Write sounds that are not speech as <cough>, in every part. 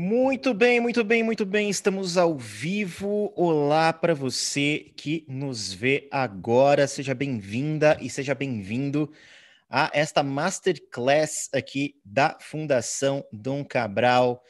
Muito bem, muito bem, muito bem. Estamos ao vivo. Olá para você que nos vê agora. Seja bem-vinda e seja bem-vindo a esta masterclass aqui da Fundação Dom Cabral,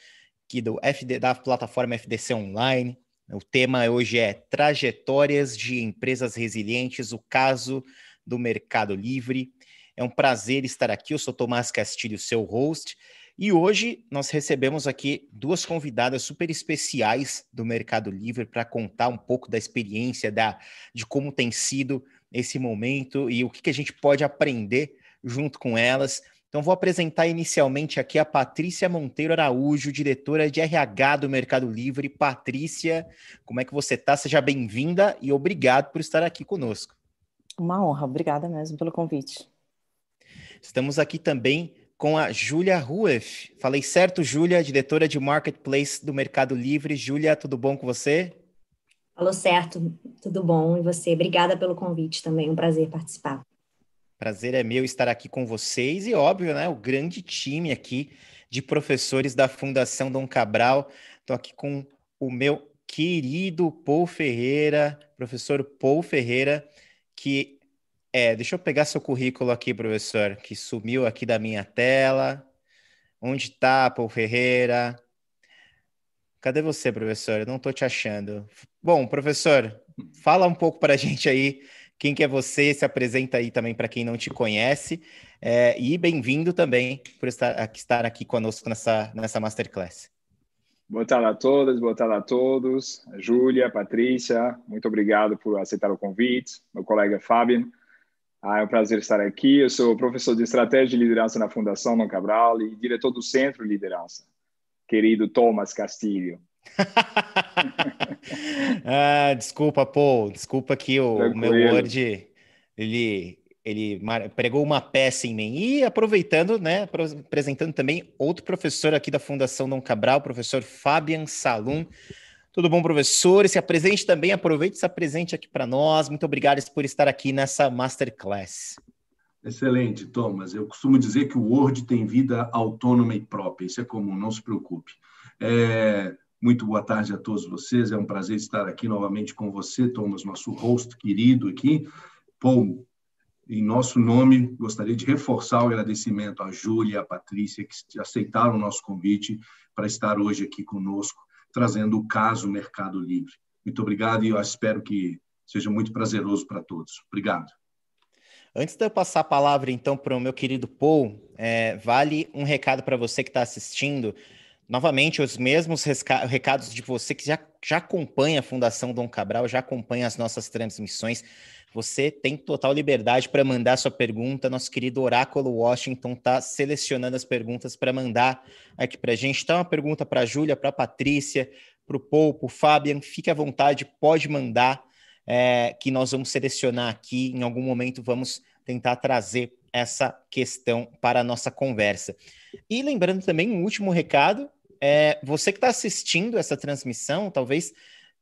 que do FD, da plataforma FDC Online. O tema hoje é Trajetórias de Empresas Resilientes, o caso do Mercado Livre. É um prazer estar aqui. Eu sou Tomás Castilho, seu host. E hoje nós recebemos aqui duas convidadas super especiais do Mercado Livre para contar um pouco da experiência, da, de como tem sido esse momento e o que, que a gente pode aprender junto com elas. Então, vou apresentar inicialmente aqui a Patrícia Monteiro Araújo, diretora de RH do Mercado Livre. Patrícia, como é que você está? Seja bem-vinda e obrigado por estar aqui conosco. Uma honra, obrigada mesmo pelo convite. Estamos aqui também com a Júlia Rueff. Falei certo, Júlia, diretora de Marketplace do Mercado Livre. Júlia, tudo bom com você? Falou certo, tudo bom. E você? Obrigada pelo convite também, é um prazer participar. Prazer é meu estar aqui com vocês e, óbvio, né, o grande time aqui de professores da Fundação Dom Cabral. Estou aqui com o meu querido Paul Ferreira, professor Paul Ferreira, que é, deixa eu pegar seu currículo aqui, professor, que sumiu aqui da minha tela. Onde está Paul Ferreira? Cadê você, professor? Eu não estou te achando. Bom, professor, fala um pouco para a <laughs> gente aí quem que é você, se apresenta aí também para quem não te conhece. É, e bem-vindo também por estar, estar aqui conosco nessa, nessa Masterclass. Boa tarde a todas, boa tarde a todos. Júlia, Patrícia, muito obrigado por aceitar o convite. Meu colega é Fábio, ah, é um prazer estar aqui. Eu sou professor de Estratégia e Liderança na Fundação Dom Cabral e diretor do Centro Liderança, querido Thomas Castilho. <laughs> ah, desculpa, Paul. Desculpa que o Tranquilo. meu Word ele, ele pregou uma peça em mim. E aproveitando, né, apresentando também outro professor aqui da Fundação Dom Cabral, professor Fabian Salum. Tudo bom, professor? Se apresente também, aproveite e se apresente aqui para nós. Muito obrigado por estar aqui nessa Masterclass. Excelente, Thomas. Eu costumo dizer que o Word tem vida autônoma e própria. Isso é comum, não se preocupe. É... Muito boa tarde a todos vocês. É um prazer estar aqui novamente com você, Thomas, nosso host querido aqui. Paul, em nosso nome, gostaria de reforçar o agradecimento à Júlia e à Patrícia, que aceitaram o nosso convite para estar hoje aqui conosco trazendo o caso Mercado Livre. Muito obrigado e eu espero que seja muito prazeroso para todos. Obrigado. Antes de eu passar a palavra, então, para o meu querido Paul, é, vale um recado para você que está assistindo. Novamente, os mesmos recados de você que já, já acompanha a Fundação Dom Cabral, já acompanha as nossas transmissões. Você tem total liberdade para mandar sua pergunta. Nosso querido Oráculo Washington está selecionando as perguntas para mandar aqui para então, a gente. Tá uma pergunta para a Júlia, para a Patrícia, para o Paul, para o Fabian. Fique à vontade, pode mandar, é, que nós vamos selecionar aqui. Em algum momento vamos tentar trazer essa questão para a nossa conversa. E lembrando também um último recado: é, você que está assistindo essa transmissão, talvez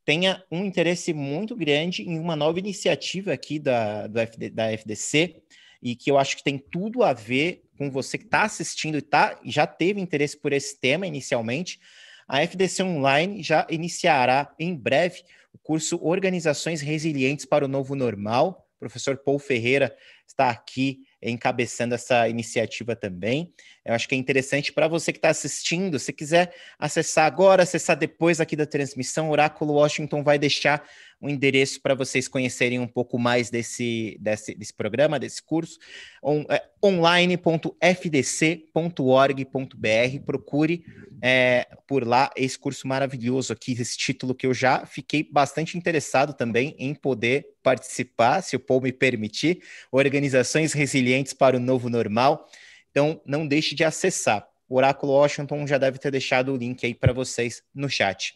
tenha um interesse muito grande em uma nova iniciativa aqui da, FD, da FDC, e que eu acho que tem tudo a ver com você que está assistindo e tá, já teve interesse por esse tema inicialmente. A FDC Online já iniciará em breve o curso Organizações Resilientes para o Novo Normal. O professor Paul Ferreira está aqui encabeçando essa iniciativa também. Eu acho que é interessante para você que está assistindo, se quiser acessar agora, acessar depois aqui da transmissão, Oráculo Washington vai deixar um endereço para vocês conhecerem um pouco mais desse, desse, desse programa, desse curso, on, é, online.fdc.org.br. Procure é, por lá esse curso maravilhoso aqui, esse título que eu já fiquei bastante interessado também em poder participar, se o Paul me permitir, Organizações Resilientes para o Novo Normal. Então, não deixe de acessar. O Oráculo Washington já deve ter deixado o link aí para vocês no chat.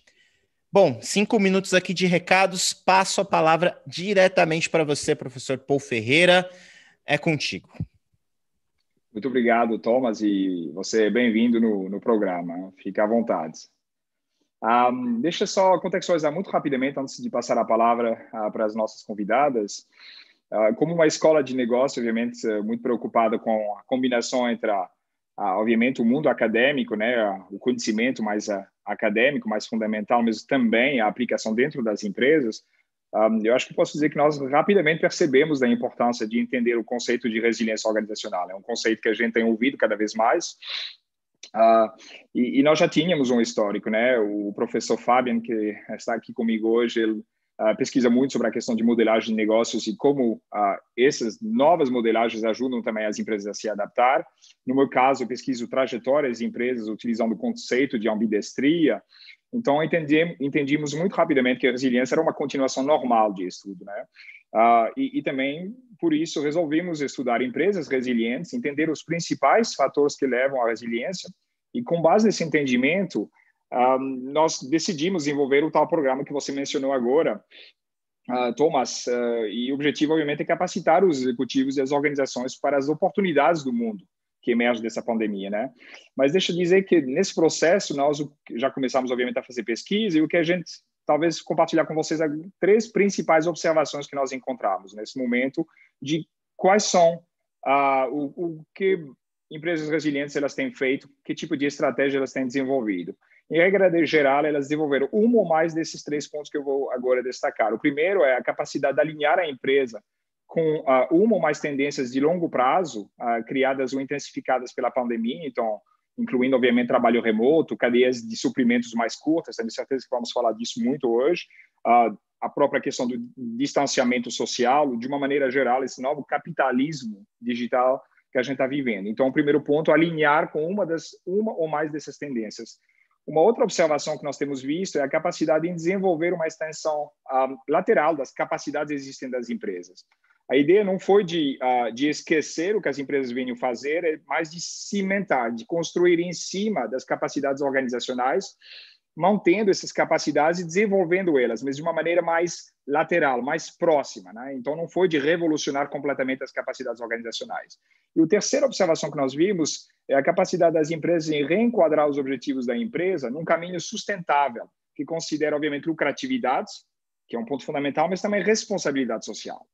Bom, cinco minutos aqui de recados. Passo a palavra diretamente para você, professor Paul Ferreira. É contigo. Muito obrigado, Thomas, e você é bem-vindo no, no programa. Fique à vontade. Um, deixa só contextualizar muito rapidamente, antes de passar a palavra uh, para as nossas convidadas. Uh, como uma escola de negócio, obviamente, eh, muito preocupada com a combinação entre, a, a, obviamente, o mundo acadêmico, né, o conhecimento mais a, ah, acadêmico, mais fundamental, mas também a aplicação dentro das empresas, eu acho que posso dizer que nós rapidamente percebemos da né, importância de entender o conceito de resiliência organizacional. É um conceito que a gente tem ouvido cada vez mais. e, nós já tínhamos um histórico, né? O professor Fabian, que está aqui comigo hoje, ele ah, pesquisa muito sobre a questão de modelagem de negócios e como ah, essas novas modelagens ajudam também as empresas a se adaptar. No meu caso, eu pesquiso trajetórias de empresas utilizando o conceito de ambidestria, então, entendi, entendíamos muito rapidamente que a resiliência era uma continuação normal de estudo, né? Uh, e, e, também, por isso, resolvemos estudar empresas resilientes, entender os principais fatores que levam à resiliência, e com base nesse entendimento, uh, nós decidimos desenvolver o tal programa que você mencionou agora, uh, Thomas, e o objetivo, obviamente, é capacitar os executivos e as organizações para as oportunidades do mundo, que emerge dessa pandemia, né? Mas deixa eu dizer que nesse processo nós já começamos obviamente a fazer pesquisa e o que a gente talvez compartilhar com vocês três principais observações que nós encontramos nesse momento de quais são ah, o, o que empresas resilientes elas têm feito, que tipo de estratégia elas têm desenvolvido. Em regra geral, elas desenvolveram um ou mais desses três pontos que eu vou agora destacar. O primeiro é a capacidade de alinhar a empresa com ah, uma ou mais tendências de longo prazo ah, criadas ou intensificadas pela pandemia, então incluindo obviamente trabalho remoto, cadeias de suprimentos mais curtas, tenho certeza que vamos falar disso muito hoje, ah, a própria questão do distanciamento social, de uma maneira geral, esse novo capitalismo digital que a gente está vivendo. Então, o primeiro ponto, alinhar com uma das uma ou mais dessas tendências. Uma outra observação que nós temos visto é a capacidade em desenvolver uma extensão um, lateral das capacidades existentes das empresas. A ideia não foi de, uh, de esquecer o que as empresas vinham fazer, é mais de cimentar, de construir em cima das capacidades organizacionais, mantendo essas capacidades e desenvolvendo elas, mas de uma maneira mais lateral, mais próxima. Né? Então, não foi de revolucionar completamente as capacidades organizacionais. E a terceira observação que nós vimos é a capacidade das empresas em reenquadrar os objetivos da empresa num caminho sustentável, que considera, obviamente, lucratividades, que é um ponto fundamental, mas também responsabilidade social.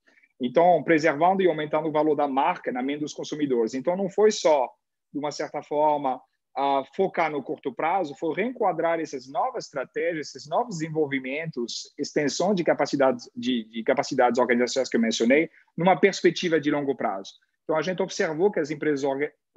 Então, preservando e aumentando o valor da marca na mente dos consumidores. Então, não foi só, de uma certa forma, a focar no curto prazo, foi reenquadrar essas novas estratégias, esses novos desenvolvimentos, extensão de capacidades, de, de capacidades organizacionais que eu mencionei, numa perspectiva de longo prazo. Então, a gente observou que as empresas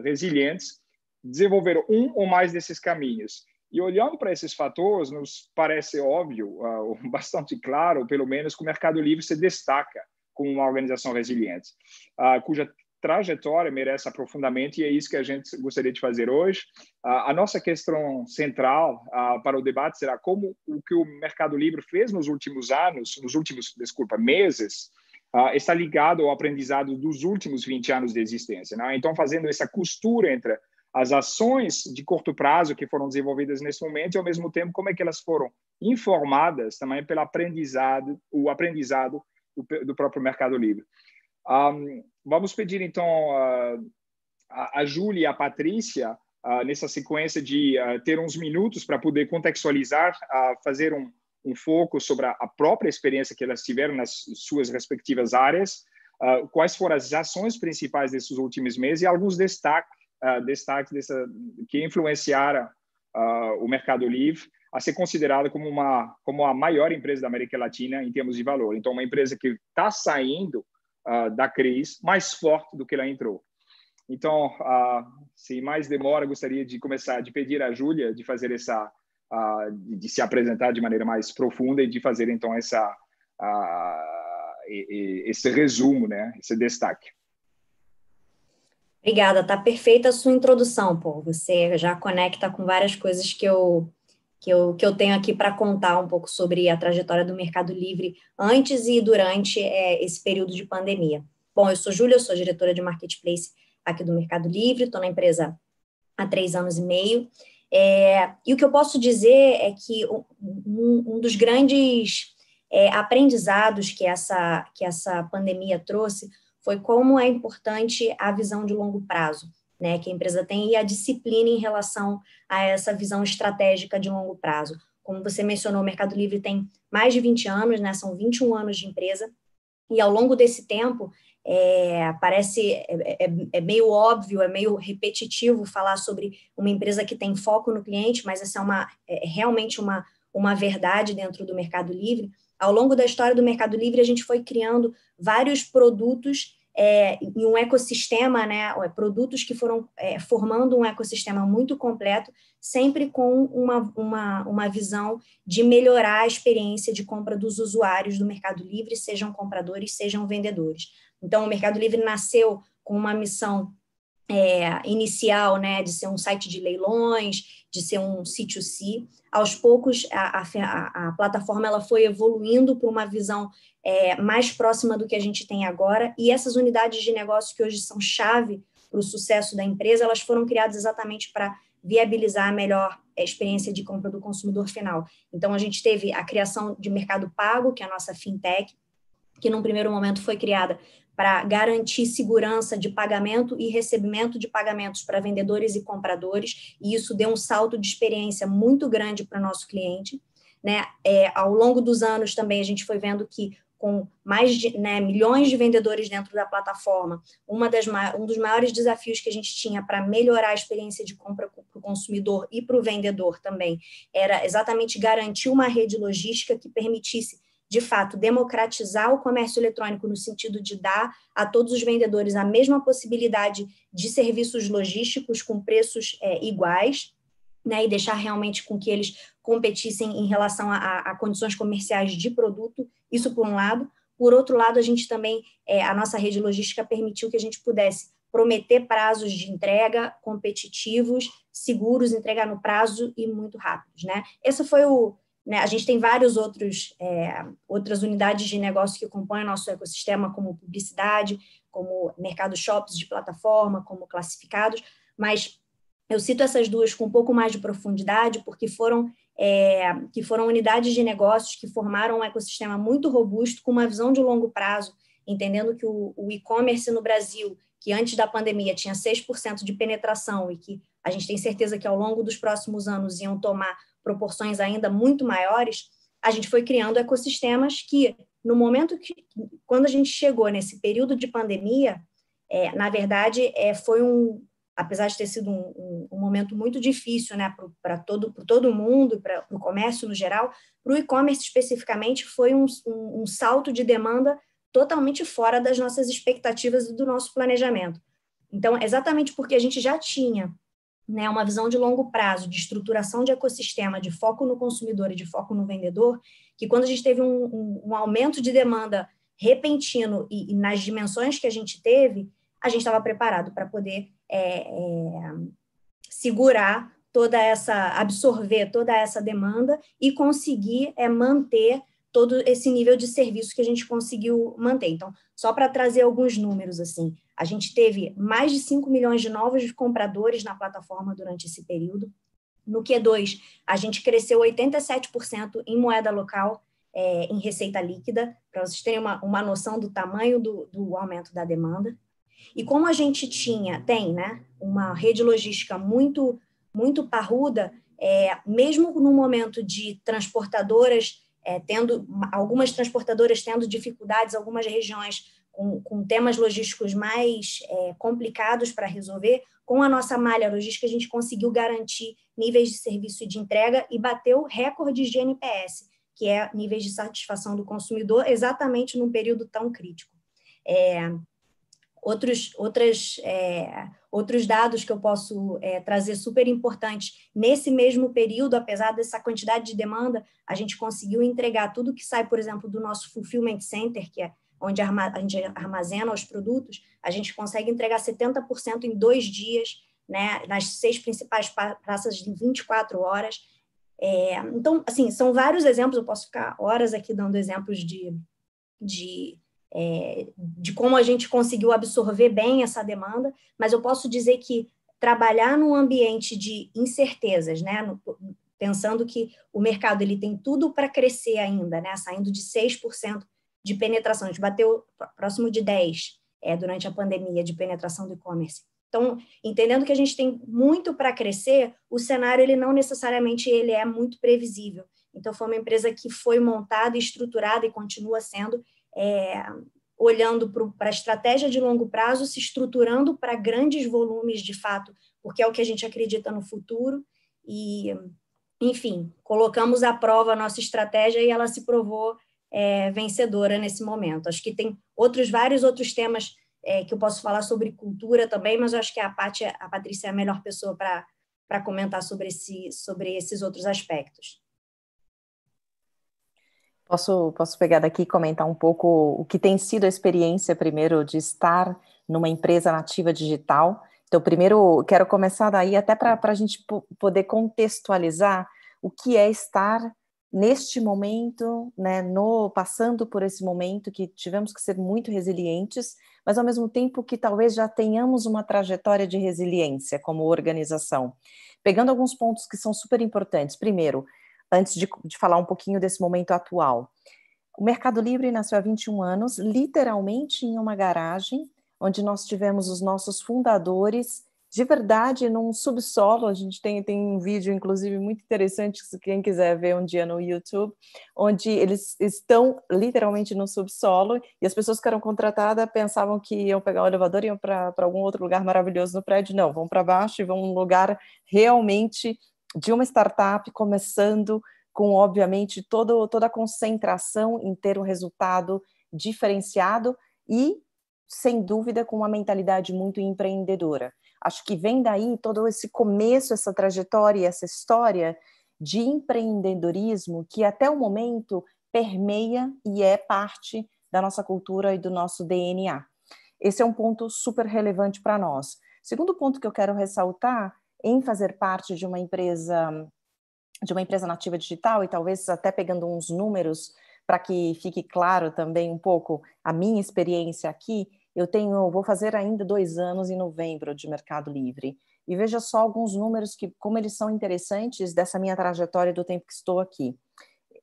resilientes desenvolveram um ou mais desses caminhos. E olhando para esses fatores, nos parece óbvio, uh, <laughs> bastante claro, pelo menos, que o Mercado Livre se destaca como uma organização resiliente, uh, cuja trajetória merece aprofundamento e é isso que a gente gostaria de fazer hoje. Ah, a nossa questão central ah, para o debate será como o que o Mercado Livre fez nos últimos anos, nos últimos, desculpa, meses, está ligado ao aprendizado dos últimos 20 anos de existência. Né? Então, fazendo essa costura entre as ações de curto prazo que foram desenvolvidas nesse momento e, ao mesmo tempo, como é que elas foram informadas também pelo aprendizado, o aprendizado do, do próprio Mercado Livre. Um, vamos pedir, então, a, a Júlia e a Patrícia, uh, nessa sequência de uh, ter uns minutos para poder contextualizar, uh, fazer um, um, foco sobre a, a, própria experiência que elas tiveram nas suas respectivas áreas, ah, quais foram as ações principais desses últimos meses e alguns destaques, destaques dessa, que influenciaram o Mercado Livre a ser considerada como uma como a maior empresa da América Latina em termos de valor. Então, uma empresa que está saindo uh, da crise mais forte do que ela entrou. Então, uh, sem mais demora, gostaria de começar de pedir à Júlia de fazer essa uh, de, de, se apresentar de maneira mais profunda e de fazer então essa esse resumo, né, esse destaque. Obrigada, tá perfeita a sua introdução, pô. Você já conecta com várias coisas que eu que eu, que eu tenho aqui para contar um pouco sobre a trajetória do Mercado Livre antes e durante é, esse período de pandemia. Bom, eu sou Júlia, eu sou diretora de Marketplace aqui do Mercado Livre, estou na empresa há três anos e meio. É, e o que eu posso dizer é que um, um dos grandes é, aprendizados que essa, que essa pandemia trouxe foi como é importante a visão de longo prazo né, que a empresa tem e a disciplina em relação a essa visão estratégica de longo prazo. Como você mencionou, o Mercado Livre tem mais de 20 anos, né, são 21 anos de empresa, e ao longo desse tempo, é, parece é, é, é, meio óbvio, é meio repetitivo falar sobre uma empresa que tem foco no cliente, mas essa é, uma, é realmente uma, uma verdade dentro do Mercado Livre. Ao longo da história do Mercado Livre, a gente foi criando vários produtos é, em um ecossistema, né, é, produtos que foram é, formando um ecossistema muito completo, sempre com uma, uma, uma visão de melhorar a experiência de compra dos usuários do Mercado Livre, sejam compradores, sejam vendedores. Então, o Mercado Livre nasceu com uma missão é, inicial, né, de ser um site de leilões, de ser um C2C, aos poucos a, a, a plataforma ela foi evoluindo para uma visão é, mais próxima do que a gente tem agora, e essas unidades de negócio que hoje são chave para o sucesso da empresa, elas foram criadas exatamente para viabilizar a melhor é, experiência de compra do consumidor final. Então, a gente teve a criação de mercado pago, que é a nossa fintech, que num primeiro momento foi criada para garantir segurança de pagamento e recebimento de pagamentos para vendedores e compradores, e isso deu um salto de experiência muito grande para o nosso cliente. Né? É, ao longo dos anos também a gente foi vendo que com mais de né, milhões de vendedores dentro da plataforma, uma das, um dos maiores desafios que a gente tinha para melhorar a experiência de compra para o consumidor e para o vendedor também era exatamente garantir uma rede logística que permitisse de fato, democratizar o comércio eletrônico no sentido de dar a todos os vendedores a mesma possibilidade de serviços logísticos com preços é, iguais, né, e deixar realmente com que eles competissem em relação a, a, condições comerciais de produto, isso por um lado. Por outro lado, a gente também, é, a nossa rede logística permitiu que a gente pudesse prometer prazos de entrega competitivos, seguros, entregar no prazo e muito rápidos. Né? Esse foi o, né? A gente tem vários outros é, outras unidades de negócio que compõem nosso ecossistema, como publicidade, como mercado shops de plataforma, como classificados, mas eu cito essas duas com um pouco mais de profundidade porque foram é, que foram unidades de negócios que formaram um ecossistema muito robusto com uma visão de longo prazo, entendendo que o, o e-commerce no Brasil, que antes da pandemia tinha 6% de penetração e que a gente tem certeza que ao longo dos próximos anos iam tomar proporções ainda muito maiores, a gente foi criando ecossistemas que, no momento que, quando a gente chegou nesse período de pandemia, é, na verdade, é, foi um, apesar de ter sido um, um, um momento muito difícil né, para todo, todo mundo, para o comércio no geral, para o e-commerce especificamente, foi um, um, um salto de demanda totalmente fora das nossas expectativas e do nosso planejamento. Então, exatamente porque a gente já tinha né, uma visão de longo prazo, de estruturação de ecossistema, de foco no consumidor e de foco no vendedor, que quando a gente teve um, um, um aumento de demanda repentino e, e, nas dimensões que a gente teve, a gente estava preparado para poder é, é, segurar toda essa, absorver toda essa demanda e conseguir é, manter todo esse nível de serviço que a gente conseguiu manter. Então, só para trazer alguns números assim, a gente teve mais de 5 milhões de novos compradores na plataforma durante esse período. No Q2, a gente cresceu 87% em moeda local, é, em receita líquida, para vocês terem uma, uma noção do tamanho do, do aumento da demanda. E como a gente tinha, tem, né, uma rede logística muito, muito parruda, é, mesmo no momento de transportadoras é, tendo algumas transportadoras tendo dificuldades, algumas regiões com, com temas logísticos mais é, complicados para resolver, com a nossa malha logística a gente conseguiu garantir níveis de serviço e de entrega e bateu recordes de NPS, que é níveis de satisfação do consumidor, exatamente num período tão crítico. É, outros, outras, é, outros dados que eu posso é, trazer super importantes. Nesse mesmo período, apesar dessa quantidade de demanda, a gente conseguiu entregar tudo que sai, por exemplo, do nosso fulfillment center, que é onde a gente armazena os produtos, a gente consegue entregar 70% em dois dias, né, nas seis principais praças em 24 horas. É, então, assim, são vários exemplos, eu posso ficar horas aqui dando exemplos de, de, é, de como a gente conseguiu absorver bem essa demanda, mas eu posso dizer que trabalhar num ambiente de incertezas, né, no, pensando que o mercado ele tem tudo para crescer ainda, né, saindo de 6% de penetração. A gente bateu próximo de 10 é, durante a pandemia de penetração do e-commerce. Então, entendendo que a gente tem muito para crescer, o cenário ele não necessariamente ele é muito previsível. Então, foi uma empresa que foi montada, estruturada e continua sendo, é, olhando para a estratégia de longo prazo, se estruturando para grandes volumes de fato, porque é o que a gente acredita no futuro. E, enfim, colocamos à prova a nossa estratégia e ela se provou é, vencedora nesse momento. Acho que tem outros vários outros temas é, que eu posso falar sobre cultura também, mas acho que a, Pati, a Patrícia é a melhor pessoa para comentar sobre, esse, sobre esses outros aspectos. Posso, posso pegar daqui e comentar um pouco o que tem sido a experiência, primeiro, de estar numa empresa nativa digital. Então, primeiro, quero começar daí até para a gente poder contextualizar o que é estar neste momento, né, no passando por esse momento que tivemos que ser muito resilientes, mas ao mesmo tempo que talvez já tenhamos uma trajetória de resiliência como organização. Pegando alguns pontos que são super importantes. Primeiro, antes de, de falar um pouquinho desse momento atual, o Mercado Livre nasceu há 21 anos, literalmente em uma garagem, onde nós tivemos os nossos fundadores de verdade num subsolo. A gente tem, tem um vídeo, inclusive, muito interessante, quem quiser ver um dia no YouTube, onde eles estão literalmente no subsolo e as pessoas que eram contratadas pensavam que iam pegar o elevador e iam para algum outro lugar maravilhoso no prédio. Não, vão para baixo e vão um lugar realmente de uma startup começando com, obviamente, todo, toda a concentração em ter um resultado diferenciado e, sem dúvida, com uma mentalidade muito empreendedora. Acho que vem daí todo esse começo, essa trajetória, essa história de empreendedorismo que até o momento permeia e é parte da nossa cultura e do nosso DNA. Esse é um ponto super relevante para nós. Segundo ponto que eu quero ressaltar em fazer parte de uma empresa de uma empresa nativa digital e talvez até pegando uns números para que fique claro também um pouco a minha experiência aqui, eu tenho, vou fazer ainda dois anos em novembro de Mercado Livre. E veja só alguns números que, como eles são interessantes dessa minha trajetória do tempo que estou aqui.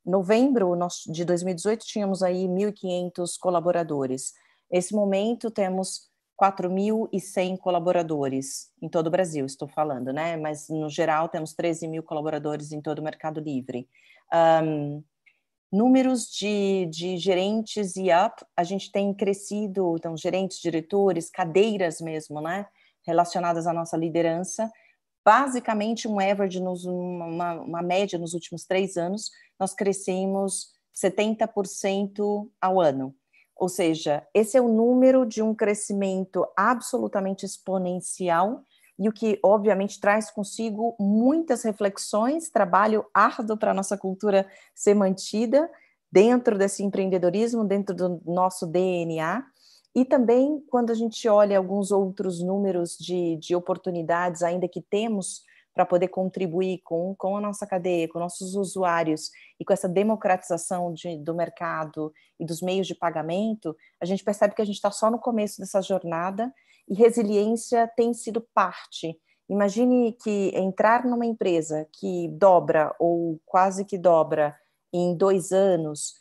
Novembro de 2018 tínhamos aí 1.500 colaboradores. Nesse momento temos 4.100 colaboradores em todo o Brasil, estou falando, né? Mas no geral temos 13 mil colaboradores em todo o Mercado Livre. Um, Números de, de gerentes e up, a gente tem crescido, então, gerentes, diretores, cadeiras mesmo, né? Relacionadas à nossa liderança. Basicamente, um average, nos, uma, uma média nos últimos três anos, nós crescemos 70% ao ano. Ou seja, esse é o número de um crescimento absolutamente exponencial e o que, obviamente, traz consigo muitas reflexões, trabalho árduo para a nossa cultura ser mantida dentro desse empreendedorismo, dentro do nosso DNA. E também, quando a gente olha alguns outros números de, de oportunidades ainda que temos para poder contribuir com, com a nossa cadeia, com nossos usuários e com essa democratização de, do mercado e dos meios de pagamento, a gente percebe que a gente está só no começo dessa jornada e resiliência tem sido parte. Imagine que entrar numa empresa que dobra ou quase que dobra em dois anos,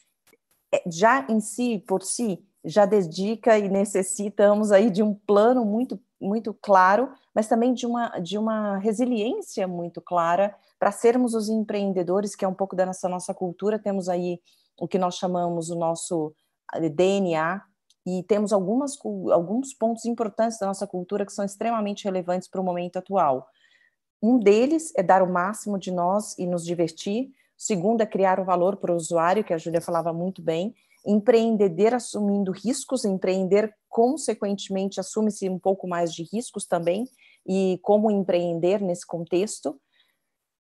é, já em si, por si, já dedica e necessitamos aí de um plano muito muito claro, mas também de uma, de uma resiliência muito clara para sermos os empreendedores, que é um pouco da nossa, nossa cultura, temos aí o que nós chamamos o nosso eh, DNA, e temos algumas, alguns pontos importantes da nossa cultura que são extremamente relevantes para o momento atual. Um deles é dar o máximo de nós e nos divertir. O segundo é criar o valor para o usuário, que a Júlia falava muito bem. Empreender assumindo riscos, empreender consequentemente assume-se um pouco mais de riscos também e como empreender nesse contexto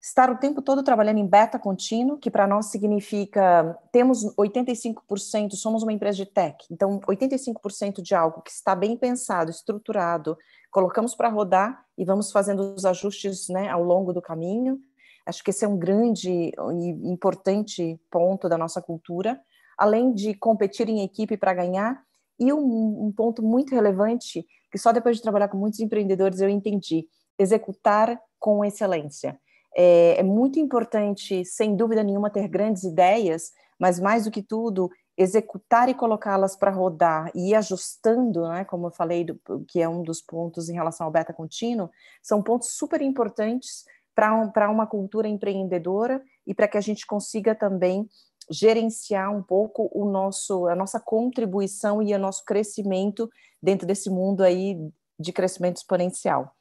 estar o tempo todo trabalhando em beta contínuo, que para nós significa temos 85%, somos uma empresa de tech, então 85% de algo que está bem pensado, estruturado, colocamos para rodar e vamos fazendo os ajustes né, ao longo do caminho. Acho que esse é um grande e importante ponto da nossa cultura, além de competir em equipe para ganhar. E um, um ponto muito relevante, que só depois de trabalhar com muitos empreendedores eu entendi, executar com excelência é, é muito importante, sem dúvida nenhuma, ter grandes ideias, mas mais do que tudo, executar e colocá-las para rodar e ir ajustando, né, como eu falei, do, que é um dos pontos em relação ao beta contínuo, são pontos super importantes para um, uma cultura empreendedora e para que a gente consiga também gerenciar um pouco o nosso a nossa contribuição e o nosso crescimento dentro desse mundo aí de crescimento exponencial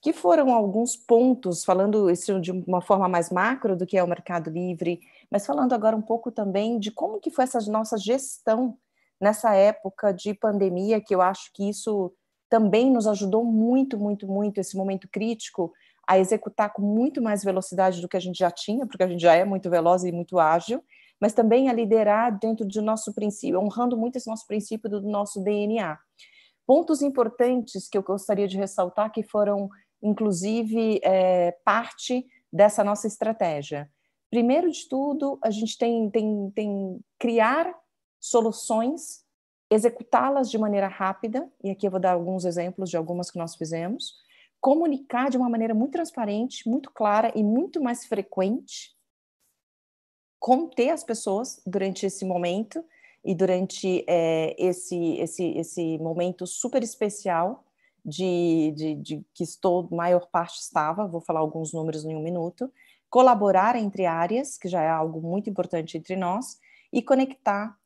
que foram alguns pontos, falando isso de uma forma mais macro do que é o Mercado Livre, mas falando agora um pouco também de como que foi essa nossa gestão nessa época de pandemia, que eu acho que isso também nos ajudou muito, muito, muito esse momento crítico a executar com muito mais velocidade do que a gente já tinha, porque a gente já é muito veloz e muito ágil, mas também a liderar dentro do nosso princípio, honrando muito esse nosso princípio do nosso DNA. Pontos importantes que eu gostaria de ressaltar que foram inclusive, é, parte dessa nossa estratégia. Primeiro de tudo, a gente tem, tem, tem criar soluções, executá-las de maneira rápida, e aqui eu vou dar alguns exemplos de algumas que nós fizemos, comunicar de uma maneira muito transparente, muito clara e muito mais frequente, conter as pessoas durante esse momento e durante é, esse, esse, esse momento super especial de, de, de que estou, maior parte estava, vou falar alguns números em um minuto, colaborar entre áreas, que já é algo muito importante entre nós, e conectar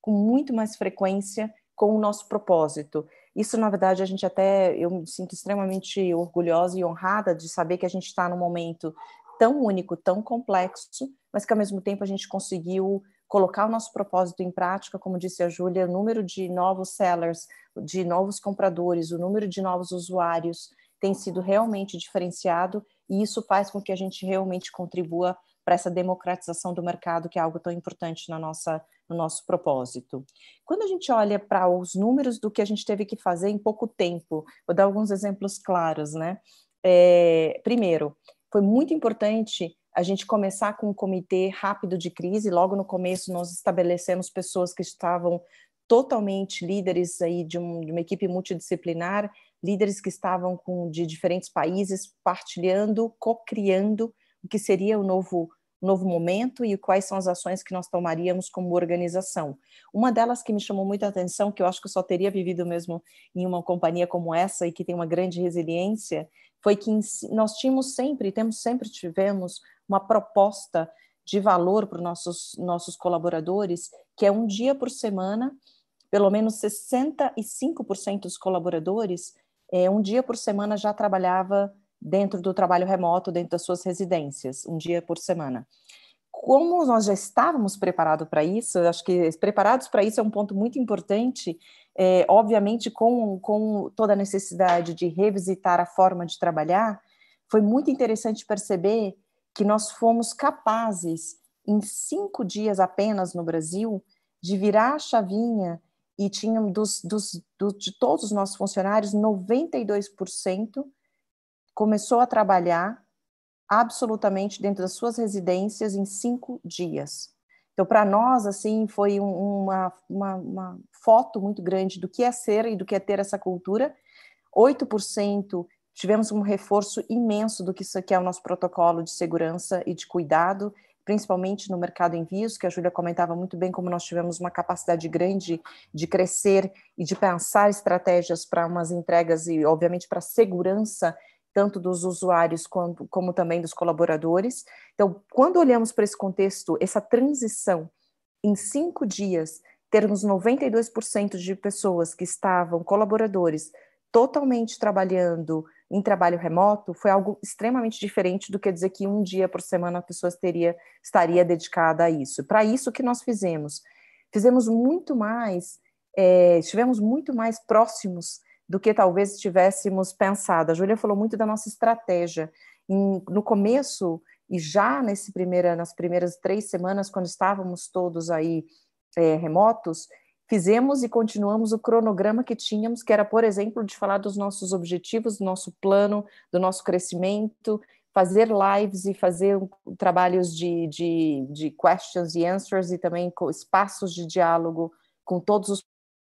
com muito mais frequência com o nosso propósito. Isso, na verdade, a gente até, eu me sinto extremamente orgulhosa e honrada de saber que a gente está num momento tão único, tão complexo, mas que ao mesmo tempo a gente conseguiu colocar o nosso propósito em prática, como disse a Júlia, o número de novos sellers, de novos compradores, o número de novos usuários tem sido realmente diferenciado e isso faz com que a gente realmente contribua para essa democratização do mercado, que é algo tão importante na nossa, no nosso propósito. Quando a gente olha para os números do que a gente teve que fazer em pouco tempo, vou dar alguns exemplos claros, né? É, primeiro, foi muito importante a gente começar com um comitê rápido de crise. Logo no começo, nós estabelecemos pessoas que estavam totalmente líderes aí de, um, de uma equipe multidisciplinar, líderes que estavam com, de diferentes países partilhando, co-criando o que seria o novo novo momento e quais são as ações que nós tomaríamos como organização. Uma delas que me chamou muita atenção, que eu acho que eu só teria vivido mesmo em uma companhia como essa e que tem uma grande resiliência, foi que nós tínhamos sempre, temos sempre tivemos uma proposta de valor para os nossos, nossos colaboradores, que é um dia por semana, pelo menos 65% dos colaboradores, é, um dia por semana já trabalhava dentro do trabalho remoto, dentro das suas residências, um dia por semana. Como nós já estávamos preparados para isso, acho que preparados para isso é um ponto muito importante, é, obviamente com, com toda a necessidade de revisitar a forma de trabalhar, foi muito interessante perceber que nós fomos capazes, em cinco dias apenas no Brasil, de virar a chavinha e tinham dos, dos, do, de todos os nossos funcionários, 92% começou a trabalhar absolutamente dentro das suas residências em cinco dias. Então, para nós, assim, foi uma, uma, uma, foto muito grande do que é ser e do que é ter essa cultura. 8% tivemos um reforço imenso do que isso aqui é o nosso protocolo de segurança e de cuidado, principalmente no mercado em vias, que a Júlia comentava muito bem como nós tivemos uma capacidade grande de crescer e de pensar estratégias para umas entregas e, obviamente, para segurança tanto dos usuários quanto, como também dos colaboradores. Então, quando olhamos para esse contexto, essa transição em cinco dias, termos 92% de pessoas que estavam colaboradores totalmente trabalhando em trabalho remoto foi algo extremamente diferente do que dizer que um dia por semana a pessoa teria, estaria dedicada a isso. Para isso que nós fizemos, fizemos muito mais, é, estivemos muito mais próximos do que talvez tivéssemos pensado. A Júlia falou muito da nossa estratégia. Em, no começo, e já nesse primeira, nas primeiras três semanas, quando estávamos todos aí é, remotos, fizemos e continuamos o cronograma que tínhamos, que era, por exemplo, de falar dos nossos objetivos, do nosso plano, do nosso crescimento, fazer lives e fazer trabalhos de, de, de questions e answers e também espaços de diálogo com todos os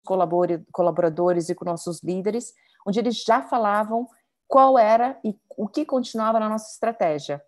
colaboradores e com nossos líderes, onde eles já falavam qual era e o que continuava na nossa estratégia.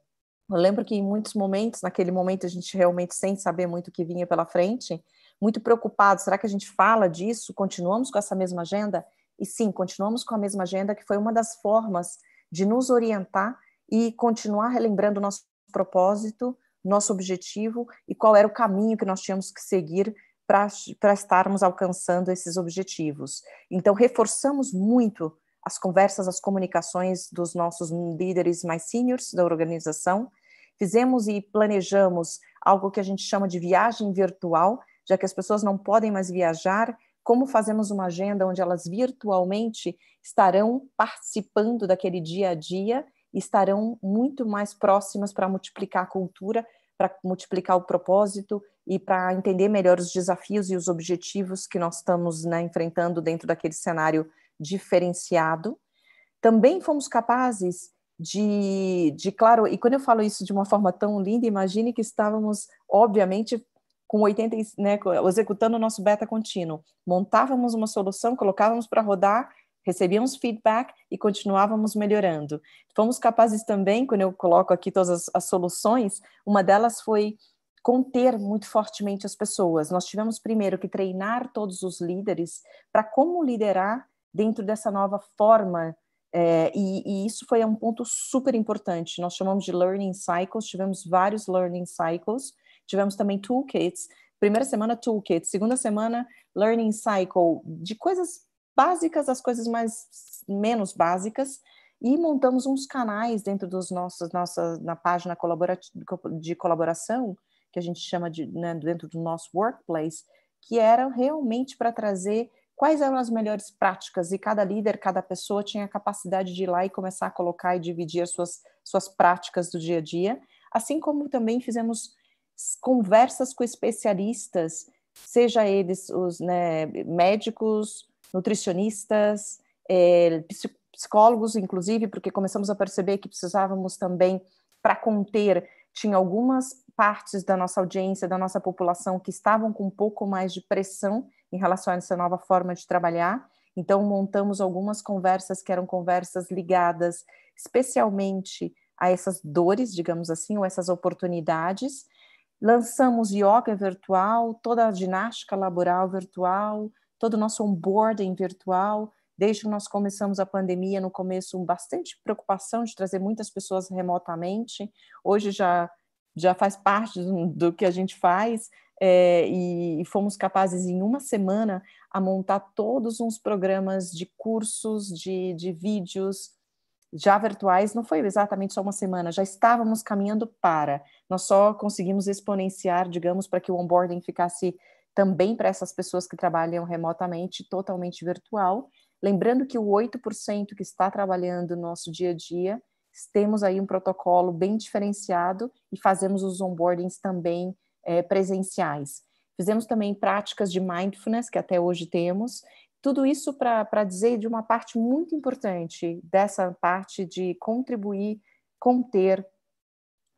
Eu lembro que em muitos momentos, naquele momento a gente realmente sem saber muito o que vinha pela frente, muito preocupado, será que a gente fala disso? Continuamos com essa mesma agenda? E sim, continuamos com a mesma agenda, que foi uma das formas de nos orientar e continuar relembrando o nosso propósito, nosso objetivo e qual era o caminho que nós tínhamos que seguir para estarmos alcançando esses objetivos. Então, reforçamos muito as conversas, as comunicações dos nossos líderes mais seniors da organização. Fizemos e planejamos algo que a gente chama de viagem virtual, já que as pessoas não podem mais viajar, como fazemos uma agenda onde elas virtualmente estarão participando daquele dia a dia, estarão muito mais próximas para multiplicar a cultura para multiplicar o propósito e para entender melhor os desafios e os objetivos que nós estamos né, enfrentando dentro daquele cenário diferenciado. Também fomos capazes de, de, claro, e quando eu falo isso de uma forma tão linda, imagine que estávamos, obviamente, com 80, né, executando o nosso beta contínuo. Montávamos uma solução, colocávamos para rodar recebíamos feedback e continuávamos melhorando. Fomos capazes também, quando eu coloco aqui todas as, as soluções, uma delas foi conter muito fortemente as pessoas. Nós tivemos primeiro que treinar todos os líderes para como liderar dentro dessa nova forma é, e, e, isso foi um ponto super importante. Nós chamamos de learning cycles, tivemos vários learning cycles, tivemos também toolkits. Primeira semana, toolkit, segunda semana, learning cycle, de coisas básicas às coisas mais menos básicas e montamos uns canais dentro dos nossos nossa na página de colaboração que a gente chama de né, dentro do nosso workplace que eram realmente para trazer quais eram as melhores práticas e cada líder, cada pessoa tinha a capacidade de ir lá e começar a colocar e dividir as suas, suas práticas do dia a dia, assim como também fizemos conversas com especialistas, seja eles os né, médicos, nutricionistas, é, psicólogos, inclusive, porque começamos a perceber que precisávamos também, para conter, tinha algumas partes da nossa audiência, da nossa população, que estavam com um pouco mais de pressão em relação a essa nova forma de trabalhar. Então, montamos algumas conversas que eram conversas ligadas especialmente a essas dores, digamos assim, ou essas oportunidades. Lançamos yoga virtual, toda a ginástica laboral virtual, todo o nosso onboarding virtual. Desde que nós começamos a pandemia, no começo, bastante preocupação de trazer muitas pessoas remotamente. Hoje já, já faz parte do, que a gente faz. É, e, e fomos capazes em uma semana a montar todos uns programas de cursos, de, de vídeos, já virtuais, não foi exatamente só uma semana, já estávamos caminhando para. Nós só conseguimos exponenciar, digamos, para que o onboarding ficasse também para essas pessoas que trabalham remotamente, totalmente virtual. Lembrando que o 8% que está trabalhando no nosso dia a dia, temos aí um protocolo bem diferenciado e fazemos os onboardings também é, presenciais. Fizemos também práticas de mindfulness, que até hoje temos. Tudo isso para dizer de uma parte muito importante dessa parte de contribuir, conter,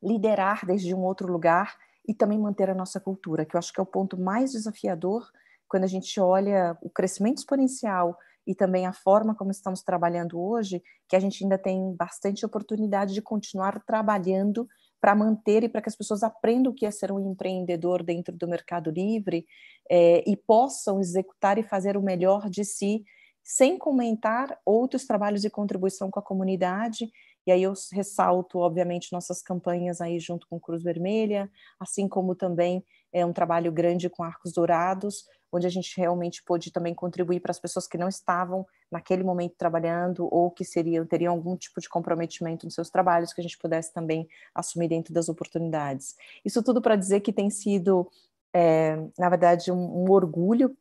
liderar desde um outro lugar e também manter a nossa cultura, que eu acho que é o ponto mais desafiador quando a gente olha o crescimento exponencial e também a forma como estamos trabalhando hoje, que a gente ainda tem bastante oportunidade de continuar trabalhando para manter e para que as pessoas aprendam o que é ser um empreendedor dentro do mercado livre é, e possam executar e fazer o melhor de si, sem comentar outros trabalhos de contribuição com a comunidade e aí eu ressalto, obviamente, nossas campanhas aí junto com Cruz Vermelha, assim como também é um trabalho grande com Arcos Dourados, onde a gente realmente pôde também contribuir para as pessoas que não estavam naquele momento trabalhando ou que seriam teriam algum tipo de comprometimento nos seus trabalhos que a gente pudesse também assumir dentro das oportunidades. Isso tudo para dizer que tem sido, é, na verdade, um, um orgulho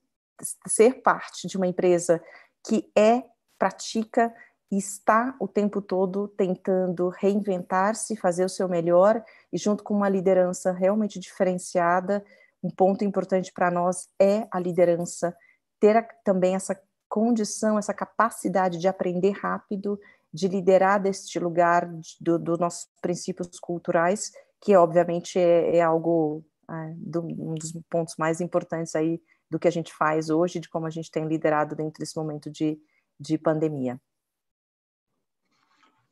ser parte de uma empresa que é pratica está o tempo todo tentando reinventar-se, fazer o seu melhor, e junto com uma liderança realmente diferenciada, um ponto importante para nós é a liderança ter a, também essa condição, essa capacidade de aprender rápido, de liderar deste lugar dos do nossos princípios culturais, que obviamente é, é algo, é, do, um dos pontos mais importantes aí do que a gente faz hoje, de como a gente tem liderado dentro desse momento de, de pandemia.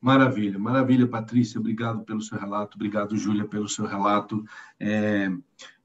Maravilha, maravilha, Patrícia. Obrigado pelo seu relato. Obrigado, Júlia, pelo seu relato. É,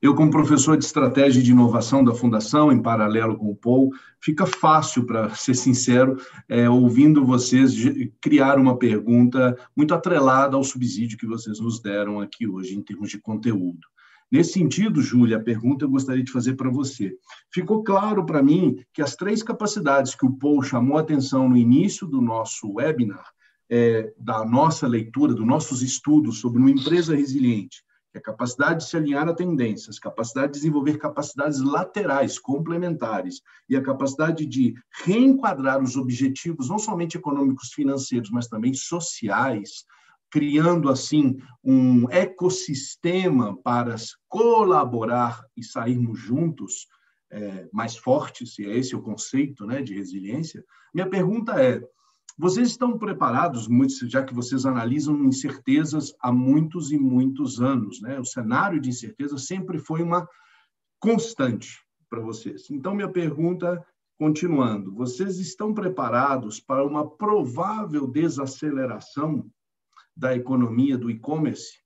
eu, como professor de estratégia de inovação da Fundação, em paralelo com o Paul, fica fácil, para ser sincero, é, ouvindo vocês criar uma pergunta muito atrelada ao subsídio que vocês nos deram aqui hoje, em termos de conteúdo. Nesse sentido, Júlia, a pergunta eu gostaria de fazer para você. Ficou claro para mim que as três capacidades que o Paul chamou a atenção no início do nosso webinar é, da nossa leitura, dos nossos estudos sobre uma empresa resiliente, que é a capacidade de se alinhar a tendências, capacidade de desenvolver capacidades laterais, complementares, e a capacidade de reenquadrar os objetivos, não somente econômicos, financeiros, mas também sociais, criando assim um ecossistema para colaborar e sairmos juntos é, mais fortes, se é esse o conceito né, de resiliência. Minha pergunta é: vocês estão preparados, já que vocês analisam incertezas há muitos e muitos anos, né? O cenário de incerteza sempre foi uma constante para vocês. Então, minha pergunta, continuando, vocês estão preparados para uma provável desaceleração da economia do e-commerce?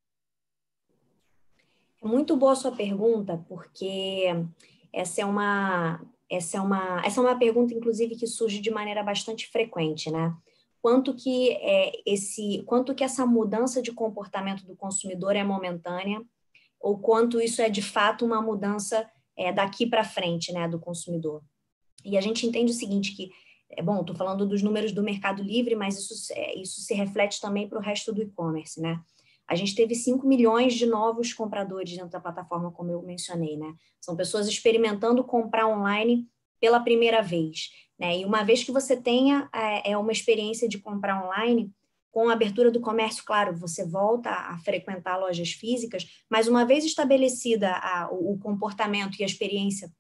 Muito boa sua pergunta, porque essa é uma essa é uma, essa é uma pergunta, inclusive, que surge de maneira bastante frequente, né? Quanto que, é, esse, quanto que essa mudança de comportamento do consumidor é momentânea ou quanto isso é de fato uma mudança é, daqui para frente, né, do consumidor? E a gente entende o seguinte que é bom, estou falando dos números do Mercado Livre, mas isso, é, isso se reflete também para o resto do e-commerce, né? A gente teve 5 milhões de novos compradores dentro da plataforma, como eu mencionei, né? São pessoas experimentando comprar online pela primeira vez, né? E uma vez que você tenha é, é uma experiência de comprar online, com a abertura do comércio, claro, você volta a frequentar lojas físicas, mas uma vez estabelecida a, o comportamento e a experiência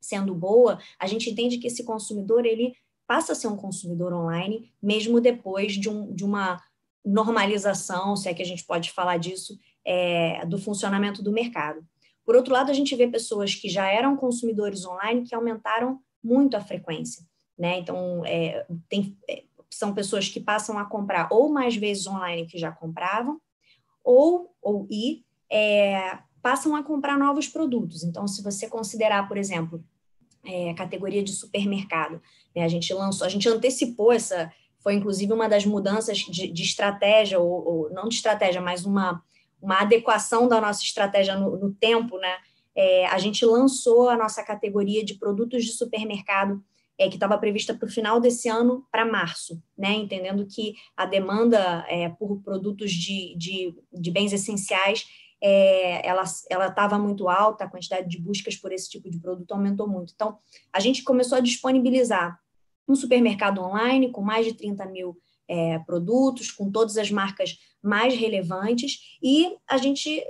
sendo boa, a gente entende que esse consumidor ele passa a ser um consumidor online, mesmo depois de, um, de uma normalização, se é que a gente pode falar disso, é, do funcionamento do mercado. Por outro lado, a gente vê pessoas que já eram consumidores online que aumentaram muito a frequência. Né? Então, é, tem, é, são pessoas que passam a comprar ou mais vezes online que já compravam, ou, ou e é, passam a comprar novos produtos. Então, se você considerar, por exemplo, a é, categoria de supermercado, né? a gente lançou, a gente antecipou essa, foi, inclusive, uma das mudanças de, de estratégia, ou, ou, não de estratégia, mas uma, uma adequação da nossa estratégia no, no tempo, né? É, a gente lançou a nossa categoria de produtos de supermercado, é, que estava prevista para o final desse ano, para março, né? entendendo que a demanda é, por produtos de, de, de bens essenciais é, ela estava muito alta, a quantidade de buscas por esse tipo de produto aumentou muito. Então, a gente começou a disponibilizar um supermercado online com mais de 30 mil é, produtos, com todas as marcas mais relevantes, e a gente,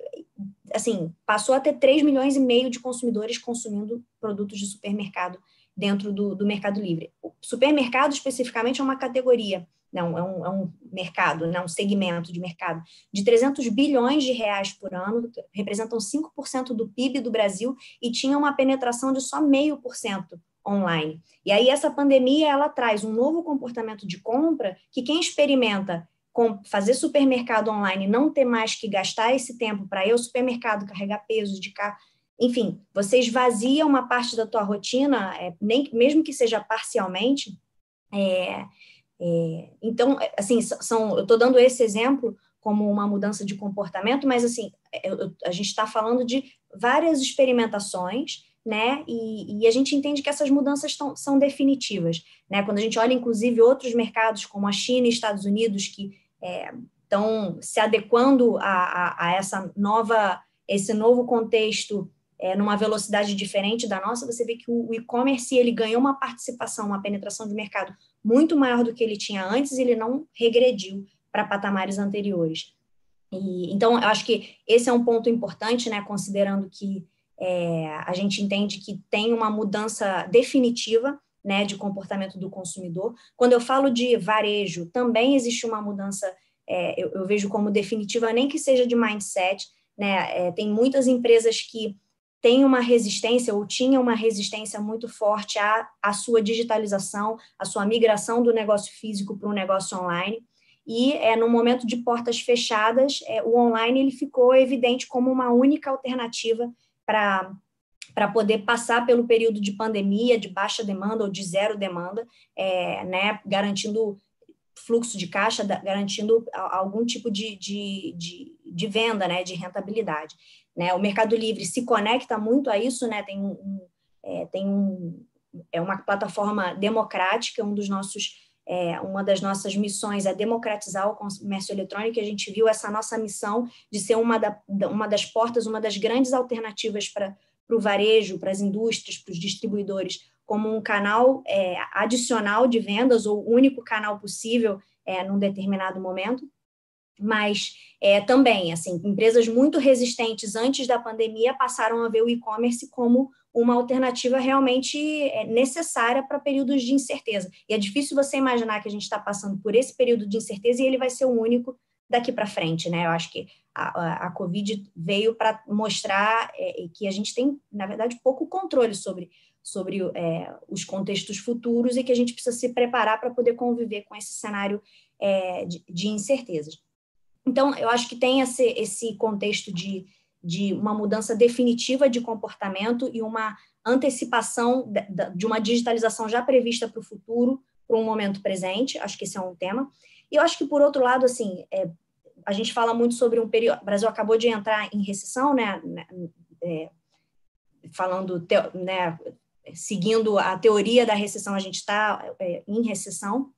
assim, passou a ter 3 milhões e meio de consumidores consumindo produtos de supermercado dentro do, do Mercado Livre. O supermercado, especificamente, é uma categoria, não, né, é um, é um mercado, não, é um segmento de mercado, de 300 bilhões de reais por ano, representam 5% do PIB do Brasil e tinha uma penetração de só 0,5% online. E aí essa pandemia ela traz um novo comportamento de compra que quem experimenta fazer supermercado online, não ter mais que gastar esse tempo para ir ao supermercado, carregar pesos de cá, enfim, você esvazia uma parte da tua rotina, é, nem, mesmo que seja parcialmente. É, é, então, assim, são, eu estou dando esse exemplo como uma mudança de comportamento, mas assim, eu, a gente está falando de várias experimentações né? E, e, a gente entende que essas mudanças tão, são definitivas, né? Quando a gente olha, inclusive, outros mercados como a China e Estados Unidos que estão é, se adequando a, a, a, essa nova, esse novo contexto é, numa velocidade diferente da nossa, você vê que o, o e-commerce ele ganhou uma participação, uma penetração de mercado muito maior do que ele tinha antes, e ele não regrediu para patamares anteriores. E, então, eu acho que esse é um ponto importante, né? Considerando que é, a gente entende que tem uma mudança definitiva né, de comportamento do consumidor. Quando eu falo de varejo, também existe uma mudança, é, eu, eu, vejo como definitiva, nem que seja de mindset. Né, é, tem muitas empresas que têm uma resistência ou tinham uma resistência muito forte à, à sua digitalização, à sua migração do negócio físico para um negócio online. E é, no momento de portas fechadas, é, o online ele ficou evidente como uma única alternativa para para poder passar pelo período de pandemia, de baixa demanda ou de zero demanda, é, né, garantindo fluxo de caixa, garantindo algum tipo de, de, de, de, venda, né, de rentabilidade. Né? O Mercado Livre se conecta muito a isso, né, tem, um, é, tem um, é uma plataforma democrática, um dos nossos é, uma das nossas missões é democratizar o comércio eletrônico, e a gente viu essa nossa missão de ser uma, da, uma das portas, uma das grandes alternativas para o varejo, para as indústrias, para os distribuidores, como um canal é, adicional de vendas ou único canal possível é, num determinado momento. Mas é, também, assim, empresas muito resistentes antes da pandemia passaram a ver o e-commerce como uma alternativa realmente é, necessária para períodos de incerteza. E é difícil você imaginar que a gente está passando por esse período de incerteza e ele vai ser o único daqui para frente, né? Eu acho que a, a, a Covid veio para mostrar é, que a gente tem, na verdade, pouco controle sobre, sobre é, os contextos futuros e que a gente precisa se preparar para poder conviver com esse cenário é, de, de incertezas. Então, eu acho que tem esse, esse contexto de de uma mudança definitiva de comportamento e uma antecipação de uma digitalização já prevista para o futuro, para um momento presente. Acho que esse é um tema. E eu acho que, por outro lado, assim, é, a gente fala muito sobre um período. O Brasil acabou de entrar em recessão, né? né é, falando, te, né, seguindo a teoria da recessão, a gente está é, em recessão.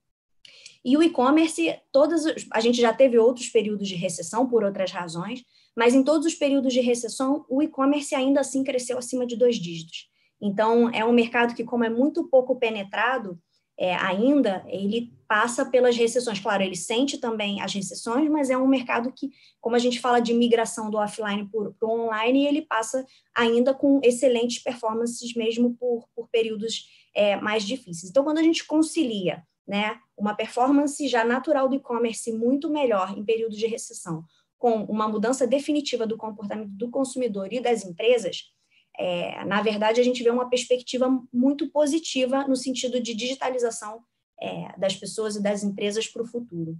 E o e-commerce, todas a gente já teve outros períodos de recessão por outras razões, mas em todos os períodos de recessão, o e-commerce ainda assim cresceu acima de dois dígitos. Então, é um mercado que, como é muito pouco penetrado é, ainda, ele passa pelas recessões. Claro, ele sente também as recessões, mas é um mercado que, como a gente fala de migração do offline para o online, ele passa ainda com excelentes performances, mesmo por, por períodos é, mais difíceis. Então, quando a gente concilia né, uma performance já natural do e-commerce muito melhor em períodos de recessão, com uma mudança definitiva do comportamento do consumidor e das empresas, é, na verdade, a gente vê uma perspectiva muito positiva no sentido de digitalização é, das pessoas e das empresas para o futuro.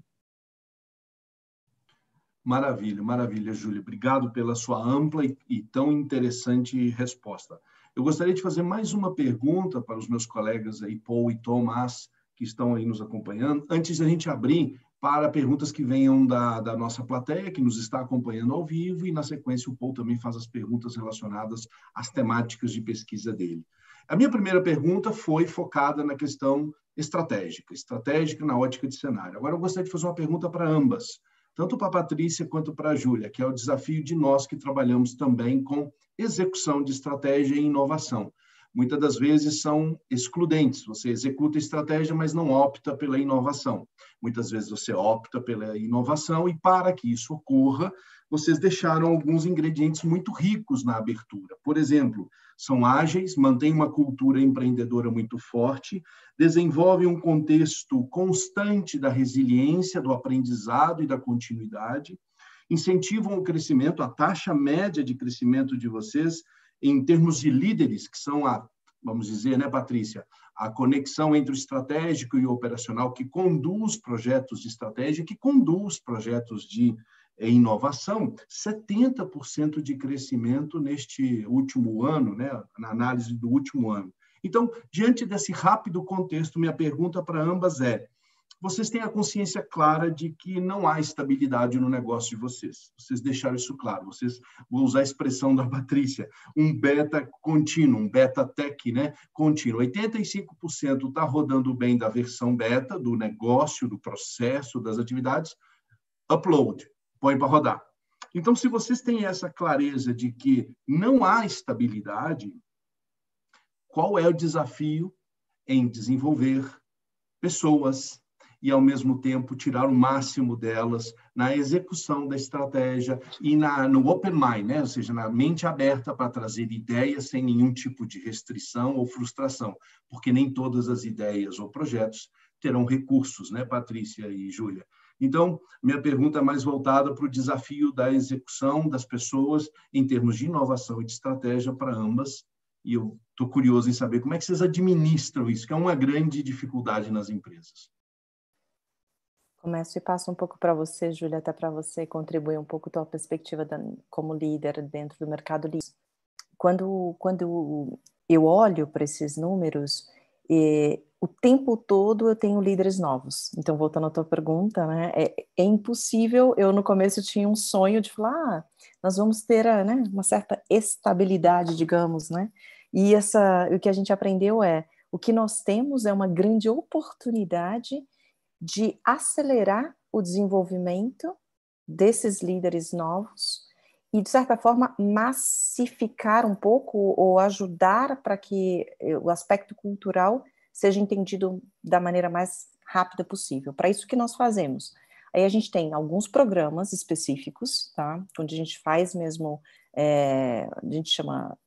Maravilha, maravilha, Júlia. Obrigado pela sua ampla e, tão interessante resposta. Eu gostaria de fazer mais uma pergunta para os meus colegas aí, Paul e Thomas, que estão aí nos acompanhando, antes da gente abrir para perguntas que venham da, da, nossa plateia, que nos está acompanhando ao vivo, e na sequência o Paul também faz as perguntas relacionadas às temáticas de pesquisa dele. A minha primeira pergunta foi focada na questão estratégica, estratégica na ótica de cenário. Agora eu gostaria de fazer uma pergunta para ambas, tanto para a Patrícia quanto para a Júlia, que é o desafio de nós que trabalhamos também com execução de estratégia e inovação muitas das vezes são excludentes. Você executa a estratégia, mas não opta pela inovação. Muitas vezes você opta pela inovação e para que isso ocorra, vocês deixaram alguns ingredientes muito ricos na abertura. Por exemplo, são ágeis, mantêm uma cultura empreendedora muito forte, desenvolvem um contexto constante da resiliência, do aprendizado e da continuidade, incentivam o crescimento, a taxa média de crescimento de vocês em termos de líderes, que são a, vamos dizer, né, Patrícia, a conexão entre o estratégico e o operacional que conduz projetos de estratégia, que conduz projetos de eh, inovação, 70% de crescimento neste último ano, né, na análise do último ano. Então, diante desse rápido contexto, minha pergunta para ambas é: vocês têm a consciência clara de que não há estabilidade no negócio de vocês. Vocês deixaram isso claro. Vocês, vou usar a expressão da Patrícia, um beta contínuo, um beta tech né, contínuo. 85% está rodando bem da versão beta, do negócio, do processo, das atividades. Upload, põe para rodar. Então, se vocês têm essa clareza de que não há estabilidade, qual é o desafio em desenvolver pessoas, e, ao mesmo tempo, tirar o máximo delas na execução da estratégia e na, no open mind, né? ou seja, na mente aberta para trazer ideias sem nenhum tipo de restrição ou frustração, porque nem todas as ideias ou projetos terão recursos, né, Patrícia e Júlia? Então, minha pergunta é mais voltada para o desafio da execução das pessoas em termos de inovação e de estratégia para ambas. E eu estou curioso em saber como é que vocês administram isso, que é uma grande dificuldade nas empresas. Começo e passo um pouco para você, Júlia, até para você contribuir um pouco tua perspectiva da, como líder dentro do mercado livre. Quando, quando eu olho para esses números, e, é, o tempo todo eu tenho líderes novos. Então, voltando à tua pergunta, né, é, é impossível. Eu no começo tinha um sonho de falar, ah, nós vamos ter ah, né, uma certa estabilidade, digamos, né? E essa, o que a gente aprendeu é o que nós temos é uma grande oportunidade de acelerar o desenvolvimento desses líderes novos e, de certa forma, massificar um pouco ou ajudar para que eh, o aspecto cultural seja entendido da maneira mais rápida possível. Para isso que nós fazemos. Aí a gente tem alguns programas específicos, tá? Onde a gente faz mesmo, é, a gente chama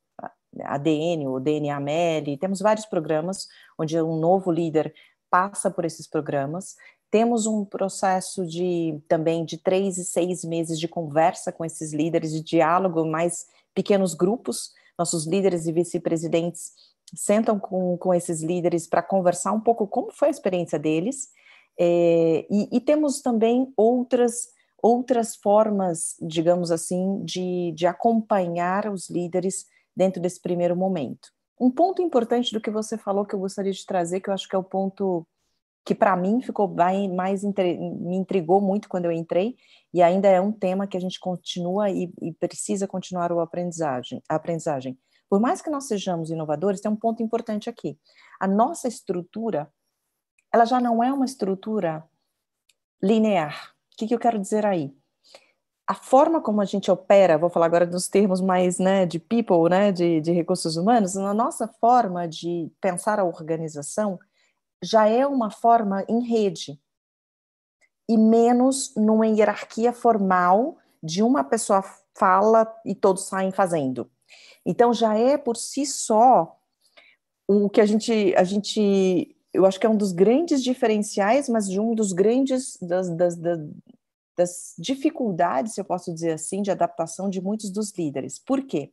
ADN ou DNA MEL, temos vários programas onde um novo líder passa por esses programas. Temos um processo de também de três e seis meses de conversa com esses líderes, de diálogo, mais pequenos grupos. Nossos líderes e vice-presidentes sentam com, com esses líderes para conversar um pouco como foi a experiência deles. É, e, e, temos também outras outras formas, digamos assim, de, de acompanhar os líderes dentro desse primeiro momento. Um ponto importante do que você falou que eu gostaria de trazer, que eu acho que é o ponto que para mim ficou bem, mais me intrigou muito quando eu entrei e ainda é um tema que a gente continua e, e precisa continuar o aprendizagem, a aprendizagem. Por mais que nós sejamos inovadores, tem um ponto importante aqui. A nossa estrutura, ela já não é uma estrutura linear. O que, que eu quero dizer aí? a forma como a gente opera, vou falar agora dos termos mais né, de people, né, de, de recursos humanos, na nossa forma de pensar a organização já é uma forma em rede e menos numa hierarquia formal de uma pessoa fala e todos saem fazendo. Então já é por si só o que a gente a gente eu acho que é um dos grandes diferenciais, mas de um dos grandes das, das, das das dificuldades, se eu posso dizer assim, de adaptação de muitos dos líderes. Por quê?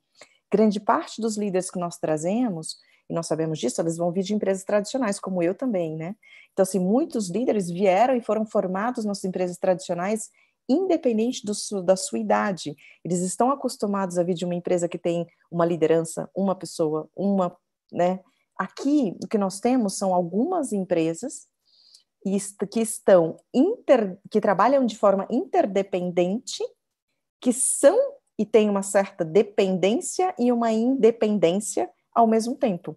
Grande parte dos líderes que nós trazemos, e nós sabemos disso, eles vão vir de empresas tradicionais, como eu também, né? Então, assim, muitos líderes vieram e foram formados nas empresas tradicionais, independente do, da sua idade. Eles estão acostumados a vir de uma empresa que tem uma liderança, uma pessoa, uma, né? Aqui, o que nós temos são algumas empresas que estão inter, que trabalham de forma interdependente, que são e têm uma certa dependência e uma independência ao mesmo tempo.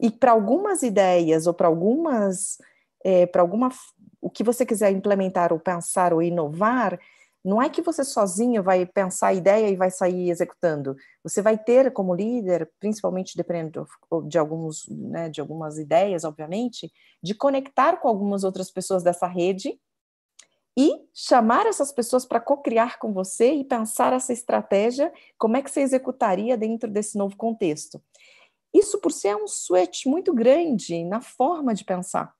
E para algumas ideias ou para algumas é, para alguma o que você quiser implementar ou pensar ou inovar, não é que você sozinho vai pensar a ideia e vai sair executando. Você vai ter como líder, principalmente dependendo de alguns, né, de algumas ideias, obviamente, de conectar com algumas outras pessoas dessa rede e chamar essas pessoas para co-criar com você e pensar essa estratégia, como é que você executaria dentro desse novo contexto. Isso por si é um switch muito grande na forma de pensar,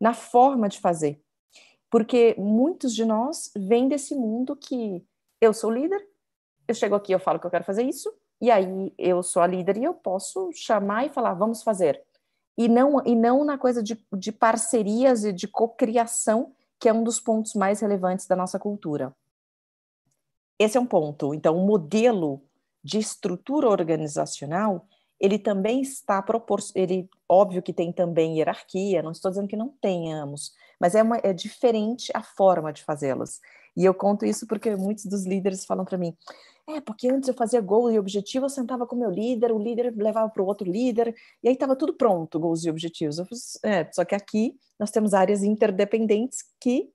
na forma de fazer. Porque muitos de nós vêm desse mundo que eu sou líder, eu chego aqui, eu falo que eu quero fazer isso, e aí eu sou a líder e eu posso chamar e falar, vamos fazer. E não, e não na coisa de, de parcerias e de cocriação, que é um dos pontos mais relevantes da nossa cultura. Esse é um ponto. Então, o modelo de estrutura organizacional ele também está proporcionando, ele óbvio que tem também hierarquia, não estou dizendo que não tenhamos, mas é, uma, é diferente a forma de fazê-las. E eu conto isso porque muitos dos líderes falam para mim, é, porque antes eu fazia gol e objetivo, eu sentava com o meu líder, o líder levava para o outro líder, e aí estava tudo pronto, gols e objetivos. Fiz, é, só que aqui nós temos áreas interdependentes que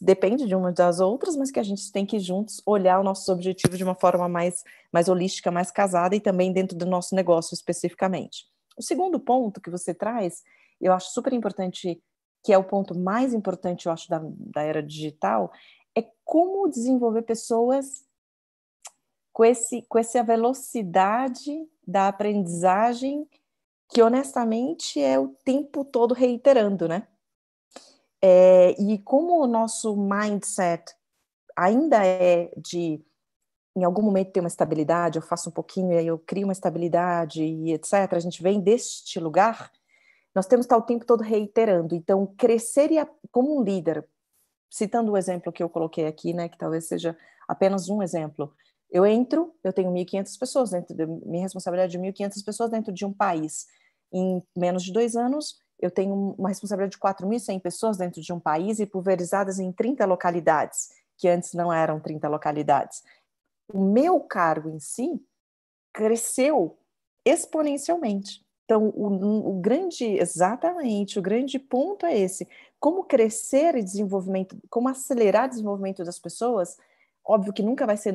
depende de umas das outras, mas que a gente tem que juntos olhar os nossos objetivos de uma forma mais, mais holística, mais casada e também dentro do nosso negócio especificamente. O segundo ponto que você traz, eu acho super importante, que é o ponto mais importante, eu acho, da, da era digital, é como desenvolver pessoas com, esse, com essa velocidade da aprendizagem que honestamente é o tempo todo reiterando, né? É, e como o nosso mindset ainda é de, em algum momento, ter uma estabilidade, eu faço um pouquinho e aí eu crio uma estabilidade e etc., a gente vem deste lugar, nós temos que estar o tempo todo reiterando. Então, crescer e, como um líder, citando o exemplo que eu coloquei aqui, né, que talvez seja apenas um exemplo, eu entro, eu tenho 1.500 pessoas dentro, de, minha responsabilidade é de 1.500 pessoas dentro de um país. Em menos de dois anos, eu tenho uma responsabilidade de 4.100 pessoas dentro de um país e pulverizadas em 30 localidades, que antes não eram 30 localidades. O meu cargo em si cresceu exponencialmente. Então, o, o grande, exatamente, o grande ponto é esse. Como crescer e desenvolvimento, como acelerar o desenvolvimento das pessoas, óbvio que nunca vai ser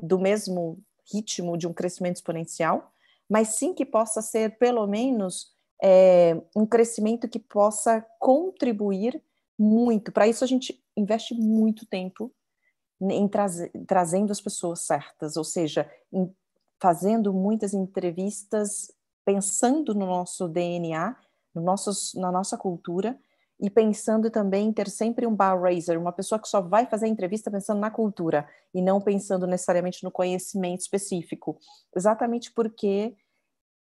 do mesmo ritmo de um crescimento exponencial, mas sim que possa ser, pelo menos, é, um crescimento que possa contribuir muito. Para isso, a gente investe muito tempo em trazer, trazendo as pessoas certas, ou seja, em, fazendo muitas entrevistas, pensando no nosso DNA, no nosso na nossa cultura, e pensando também em ter sempre um bar raiser, uma pessoa que só vai fazer entrevista pensando na cultura e não pensando necessariamente no conhecimento específico, exatamente porque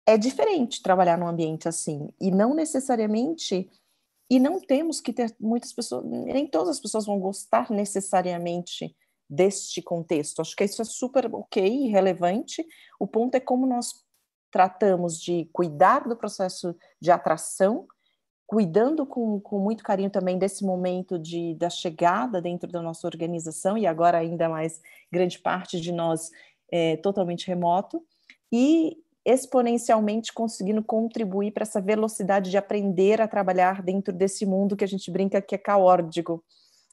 é diferente trabalhar num ambiente assim e não necessariamente e não temos que ter muitas pessoas, nem todas as pessoas vão gostar necessariamente deste contexto. Acho que isso é super ok e relevante. O ponto é como nós tratamos de cuidar do processo de atração, cuidando com, com muito carinho também desse momento de, da chegada dentro da nossa organização e agora ainda mais grande parte de nós é, totalmente remoto. E exponencialmente conseguindo contribuir para essa velocidade de aprender a trabalhar dentro desse mundo que a gente brinca que é caórdico,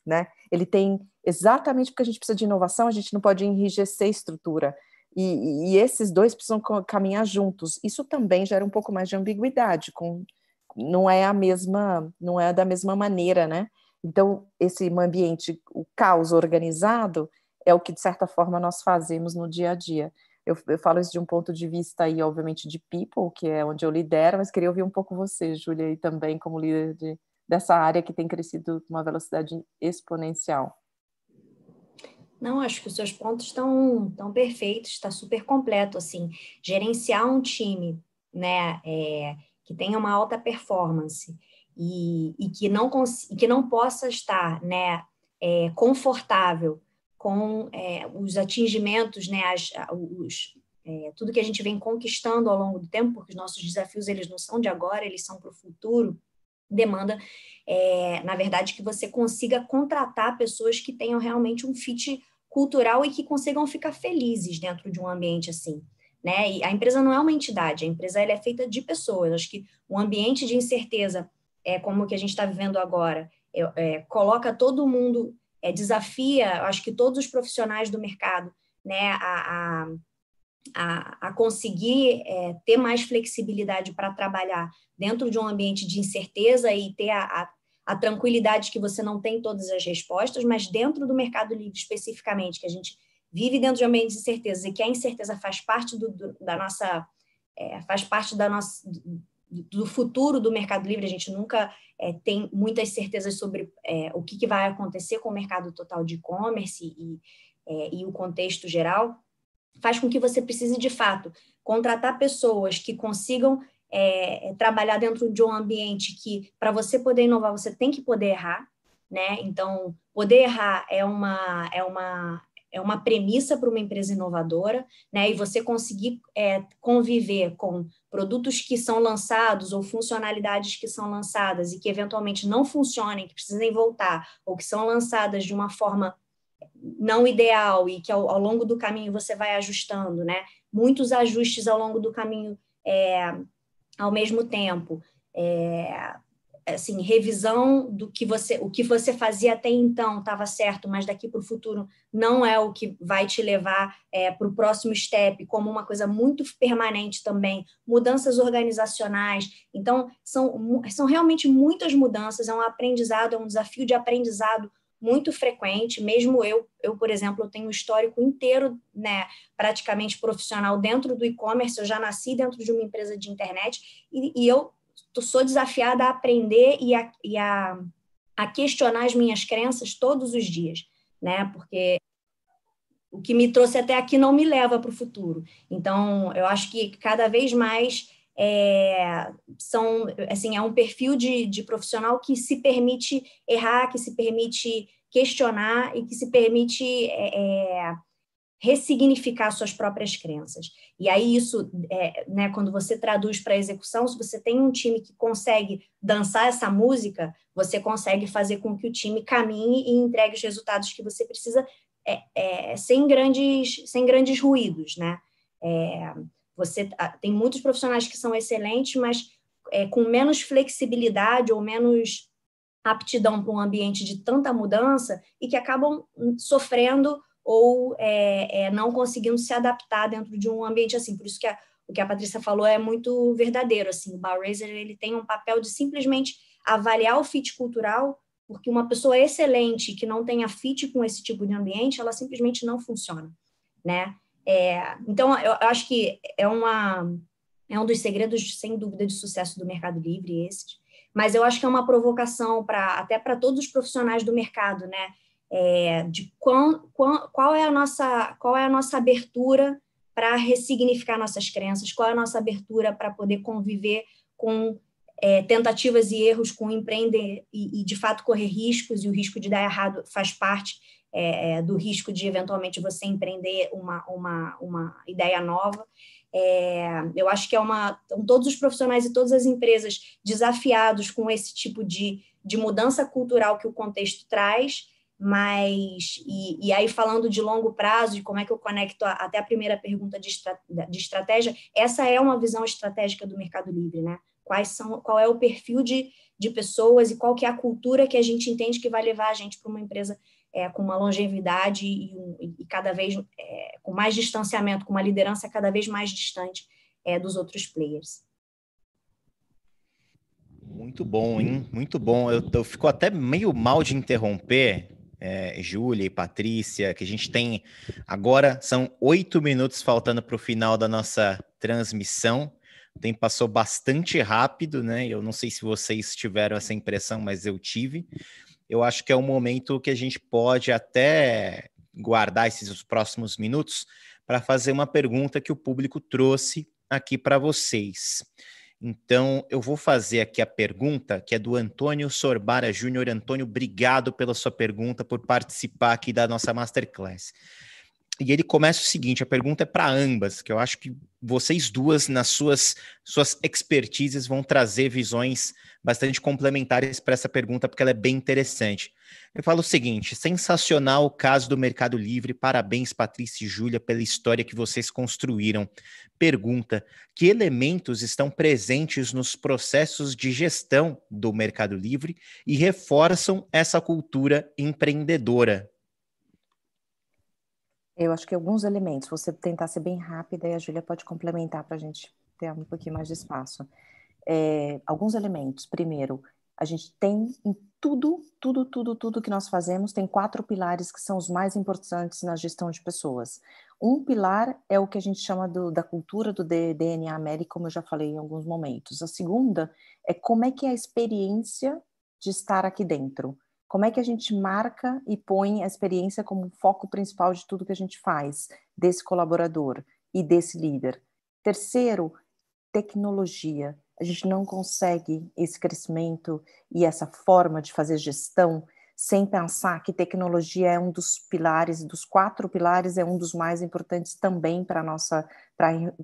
né? Ele tem exatamente porque a gente precisa de inovação, a gente não pode enrijecer estrutura. E, e esses dois precisam caminhar juntos. Isso também gera um pouco mais de ambiguidade, com, não é a mesma, não é da mesma maneira, né? Então, esse ambiente, o caos organizado, é o que, de certa forma, nós fazemos no dia a dia. Eu, eu, falo isso de um ponto de vista aí, obviamente, de people, que é onde eu lidero, mas queria ouvir um pouco você, Júlia, e também como líder de, dessa área que tem crescido com uma velocidade exponencial. Não, acho que os seus pontos estão tão perfeitos, está super completo, assim, gerenciar um time, né, é, que tenha uma alta performance e, e que, não que não possa estar, né, é, confortável com é, os atingimentos, né, as, os, é, tudo que a gente vem conquistando ao longo do tempo, porque os nossos desafios eles não são de agora, eles são para o futuro, demanda, é, na verdade, que você consiga contratar pessoas que tenham realmente um fit cultural e que consigam ficar felizes dentro de um ambiente assim. Né? E a empresa não é uma entidade, a empresa ela é feita de pessoas. Acho que um ambiente de incerteza, é como o que a gente está vivendo agora, é, é, coloca todo mundo é, desafia, acho que todos os profissionais do mercado, né, a, a a, conseguir é, ter mais flexibilidade para trabalhar dentro de um ambiente de incerteza e ter a, a, a, tranquilidade que você não tem todas as respostas, mas dentro do mercado livre especificamente, que a gente vive dentro de um ambiente de incerteza e que a incerteza faz parte do, do da nossa é, faz parte da nossa do futuro do Mercado Livre, a gente nunca é, tem muitas certezas sobre é, o que, que, vai acontecer com o mercado total de e-commerce e, é, e o contexto geral, faz com que você precise, de fato, contratar pessoas que consigam é, é, trabalhar dentro de um ambiente que, para você poder inovar, você tem que poder errar, né? Então, poder errar é uma, é uma, é uma premissa para uma empresa inovadora, né? E você conseguir é, conviver com produtos que são lançados ou funcionalidades que são lançadas e que eventualmente não funcionem, que precisem voltar, ou que são lançadas de uma forma não ideal e que ao, ao longo do caminho você vai ajustando, né? Muitos ajustes ao longo do caminho é, ao mesmo tempo. É, assim, revisão do que você, o que você fazia até então estava certo, mas daqui para o futuro não é o que vai te levar é, para o próximo step, como uma coisa muito permanente também, mudanças organizacionais. Então, são, são realmente muitas mudanças, é um aprendizado, é um desafio de aprendizado muito frequente, mesmo eu, eu por exemplo, eu tenho um histórico inteiro, né, praticamente profissional dentro do e-commerce, eu já nasci dentro de uma empresa de internet e, e eu sou desafiada a aprender e a, e a, a questionar as minhas crenças todos os dias, né? Porque o que me trouxe até aqui não me leva para o futuro. Então, eu acho que cada vez mais é, são, assim, é um perfil de, de profissional que se permite errar, que se permite questionar e que se permite é, é ressignificar suas próprias crenças. E aí, isso, é, né, quando você traduz para a execução, se você tem um time que consegue dançar essa música, você consegue fazer com que o time caminhe e entregue os resultados que você precisa é, é, sem, grandes, sem grandes ruídos. Né? É, você ah, tem muitos profissionais que são excelentes, mas é, com menos flexibilidade ou menos aptidão para um ambiente de tanta mudança e que acabam hum, sofrendo ou é, é, não conseguindo se adaptar dentro de um ambiente assim. Por isso que a, o que a Patrícia falou é muito verdadeiro. Assim, o Bowraiser ele tem um papel de simplesmente avaliar o fit cultural, porque uma pessoa excelente que não tenha fit com esse tipo de ambiente, ela simplesmente não funciona, né? É, então, eu, eu acho que é uma é um dos segredos, sem dúvida, de sucesso do Mercado Livre, esse. Mas eu acho que é uma provocação para até para todos os profissionais do mercado, né? é, de quão, quão, qual, é a nossa, qual é a nossa abertura para ressignificar nossas crenças, qual é a nossa abertura para poder conviver com é, tentativas e erros, com empreender e, e, de fato, correr riscos, e o risco de dar errado faz parte é, é do risco de, eventualmente, você empreender uma, uma, uma ideia nova. É, eu acho que é uma. Então, todos os profissionais e todas as empresas desafiados com esse tipo de, de mudança cultural que o contexto traz, mas, e, e, aí falando de longo prazo, de como é que eu conecto a, até a primeira pergunta de, estra, de, estratégia, essa é uma visão estratégica do Mercado Livre, né? Quais são, qual é o perfil de, de pessoas e qual que é a cultura que a gente entende que vai levar a gente para uma empresa é, com uma longevidade e, um, e cada vez é, com mais distanciamento, com uma liderança cada vez mais distante é, dos outros players. Muito bom, hein? Muito bom. Eu, eu fico até meio mal de interromper, é, Júlia e Patrícia, que a gente tem agora, são oito minutos faltando para o final da nossa transmissão. O tempo passou bastante rápido, né? Eu não sei se vocês tiveram essa impressão, mas eu tive. Eu acho que é um momento que a gente pode até guardar esses os próximos minutos para fazer uma pergunta que o público trouxe aqui para vocês. Então, eu vou fazer aqui a pergunta, que é do Antônio Sorbara Júnior. Antônio, obrigado pela sua pergunta, por participar aqui da nossa Masterclass. E ele começa o seguinte: a pergunta é para ambas, que eu acho que vocês duas, nas suas, suas expertises, vão trazer visões bastante complementares para essa pergunta, porque ela é bem interessante. Eu falo o seguinte: sensacional o caso do Mercado Livre. Parabéns, Patrícia e Júlia, pela história que vocês construíram. Pergunta: que elementos estão presentes nos processos de gestão do Mercado Livre e reforçam essa cultura empreendedora? Eu acho que alguns elementos, você tentar ser bem rápida e a Júlia pode complementar para a gente ter um pouquinho mais de espaço. É, alguns elementos. Primeiro, a gente tem tudo, tudo, tudo, tudo que nós fazemos tem quatro pilares que são os mais importantes na gestão de pessoas. Um pilar é o que a gente chama do, da cultura do DNA América, como eu já falei em alguns momentos. A segunda é como é que é a experiência de estar aqui dentro. Como é que a gente marca e põe a experiência como foco principal de tudo que a gente faz, desse colaborador e desse líder. Terceiro, tecnologia a gente não consegue esse crescimento e essa forma de fazer gestão sem pensar que tecnologia é um dos pilares, dos quatro pilares, é um dos mais importantes também para nossa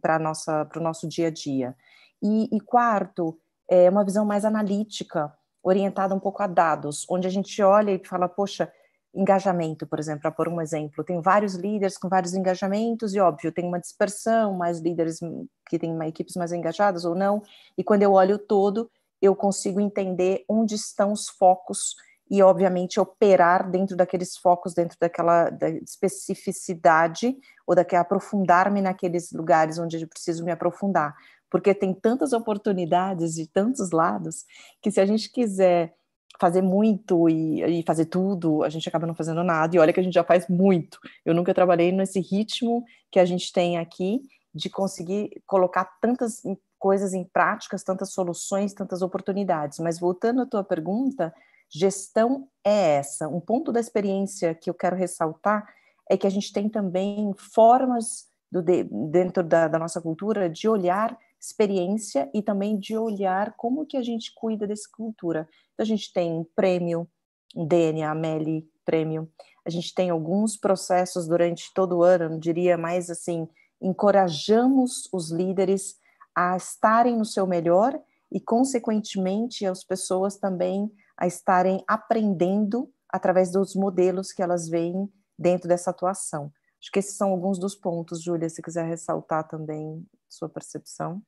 para nossa para o nosso dia a dia. E, e quarto, é uma visão mais analítica, orientada um pouco a dados, onde a gente olha e fala, poxa, engajamento, por exemplo, para pôr um exemplo. Tem vários líderes com vários engajamentos e, óbvio, tem uma dispersão, mais líderes que têm equipes mais engajadas ou não. E quando eu olho todo, eu consigo entender onde estão os focos e, obviamente, operar dentro daqueles focos, dentro daquela da especificidade ou daquela aprofundar-me naqueles lugares onde eu preciso me aprofundar. Porque tem tantas oportunidades de tantos lados que se a gente quiser fazer muito e, e, fazer tudo, a gente acaba não fazendo nada. E olha que a gente já faz muito. Eu nunca trabalhei nesse ritmo que a gente tem aqui de conseguir colocar tantas coisas em práticas, tantas soluções, tantas oportunidades. Mas voltando à tua pergunta, gestão é essa. Um ponto da experiência que eu quero ressaltar é que a gente tem também formas do, dentro da, da nossa cultura de olhar experiência e também de olhar como que a gente cuida dessa cultura. Então, a gente tem um prêmio, um DNA MELI prêmio, a gente tem alguns processos durante todo o ano, eu diria mais assim, encorajamos os líderes a estarem no seu melhor e, consequentemente, as pessoas também a estarem aprendendo através dos modelos que elas veem dentro dessa atuação. Acho que esses são alguns dos pontos, Júlia, se quiser ressaltar também sua percepção.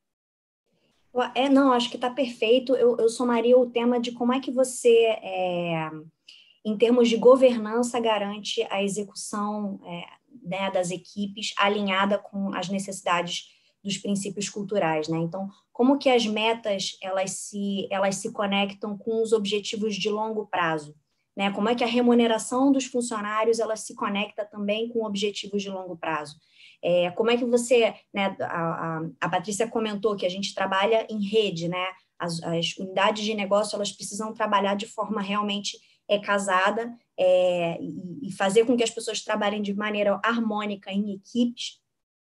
É, não, acho que está perfeito. Eu, eu somaria o tema de como é que você, é, em termos de governança, garante a execução é, né, das equipes alinhada com as necessidades dos princípios culturais, né? Então, como que as metas elas se elas se conectam com os objetivos de longo prazo, né? Como é que a remuneração dos funcionários ela se conecta também com objetivos de longo prazo? É, como é que você, né, a, a, a, Patrícia comentou que a gente trabalha em rede, né? As, as unidades de negócio elas precisam trabalhar de forma realmente é, casada é, e, e fazer com que as pessoas trabalhem de maneira harmônica em equipes.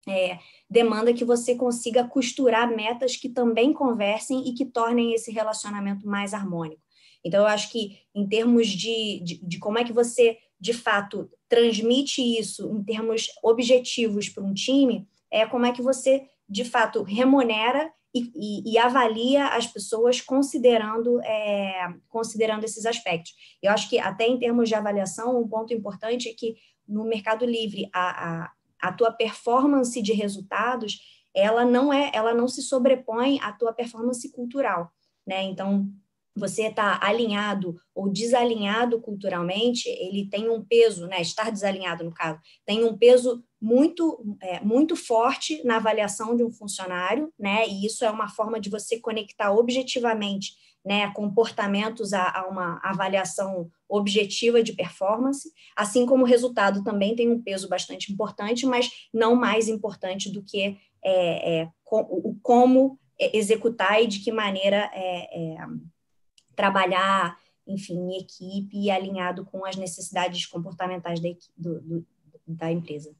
É, demanda que você consiga costurar metas que também conversem e que tornem esse relacionamento mais harmônico. Então, eu acho que, em termos de, de, de como é que você de fato transmite isso em termos objetivos para um time é como é que você de fato remunera e, e, e avalia as pessoas considerando é, considerando esses aspectos. Eu acho que até em termos de avaliação um ponto importante é que no Mercado Livre a, a, a tua performance de resultados ela não é ela não se sobrepõe à tua performance cultural, né? Então você está alinhado ou desalinhado culturalmente, ele tem um peso, né? Estar desalinhado, no caso, tem um peso muito, é, muito forte na avaliação de um funcionário, né? E isso é uma forma de você conectar objetivamente né, comportamentos a, a uma avaliação objetiva de performance, assim como o resultado também tem um peso bastante importante, mas não mais importante do que é, é, com, o como executar e de que maneira é, é trabalhar, enfim, em equipe e alinhado com as necessidades comportamentais da, do, do, da empresa.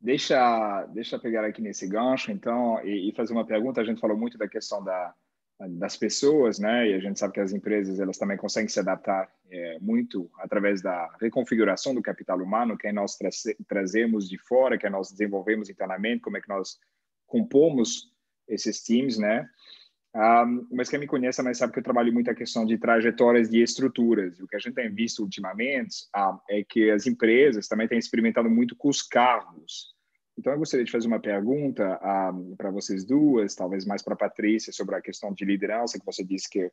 Deixa, deixa eu pegar aqui nesse gancho, então, e, e, fazer uma pergunta. A gente falou muito da questão da, das pessoas, né? E a gente sabe que as empresas elas também conseguem se adaptar é, muito através da reconfiguração do capital humano, que é nós tra trazemos de fora, que é nós desenvolvemos internamente, como é que nós compomos esses times, né? Um, mas quem me conhece mais sabe que eu trabalho muito a questão de trajetórias de estruturas. O que a gente tem visto ultimamente é que as empresas também têm experimentado muito com os carros. Então, eu gostaria de fazer uma pergunta para vocês duas, talvez mais para a Patrícia, sobre a questão de liderança, que você disse que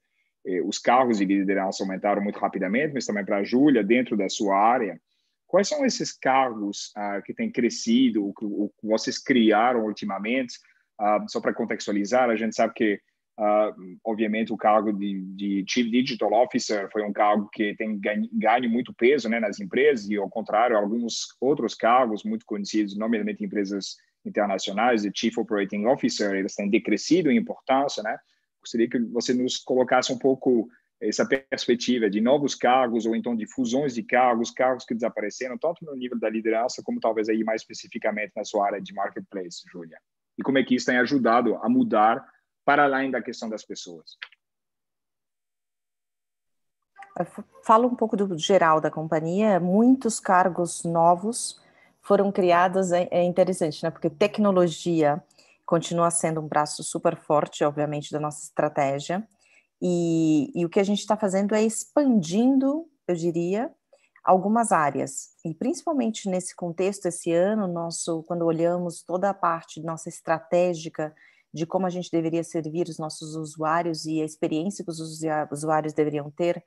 eh, os carros de liderança aumentaram muito rapidamente, mas também para a Júlia, dentro da sua área. Quais são esses cargos ah, que têm crescido, ou que, ou que vocês criaram ultimamente? Uh, só para contextualizar, a gente sabe que, uh, obviamente, o cargo de, de, Chief Digital Officer foi um cargo que tem ganho, ganho muito peso né, nas empresas e, ao contrário, alguns outros cargos muito conhecidos, nomeadamente empresas internacionais, de Chief Operating Officer, eles têm decrescido em importância, né? Gostaria que você nos colocasse um pouco essa perspectiva de novos cargos ou então de fusões de cargos, cargos que desapareceram, tanto no nível da liderança como talvez aí mais especificamente na sua área de marketplace, Júlia e como é que isso tem ajudado a mudar para além da questão das pessoas. Fala um pouco do geral da companhia. Muitos cargos novos foram criados. É, é interessante, né? Porque tecnologia continua sendo um braço super forte, obviamente, da nossa estratégia. E, e o que a gente está fazendo é expandindo, eu diria, algumas áreas. E principalmente nesse contexto, esse ano, nosso, quando olhamos toda a parte nossa estratégica de como a gente deveria servir os nossos usuários e a experiência que os usuários deveriam ter,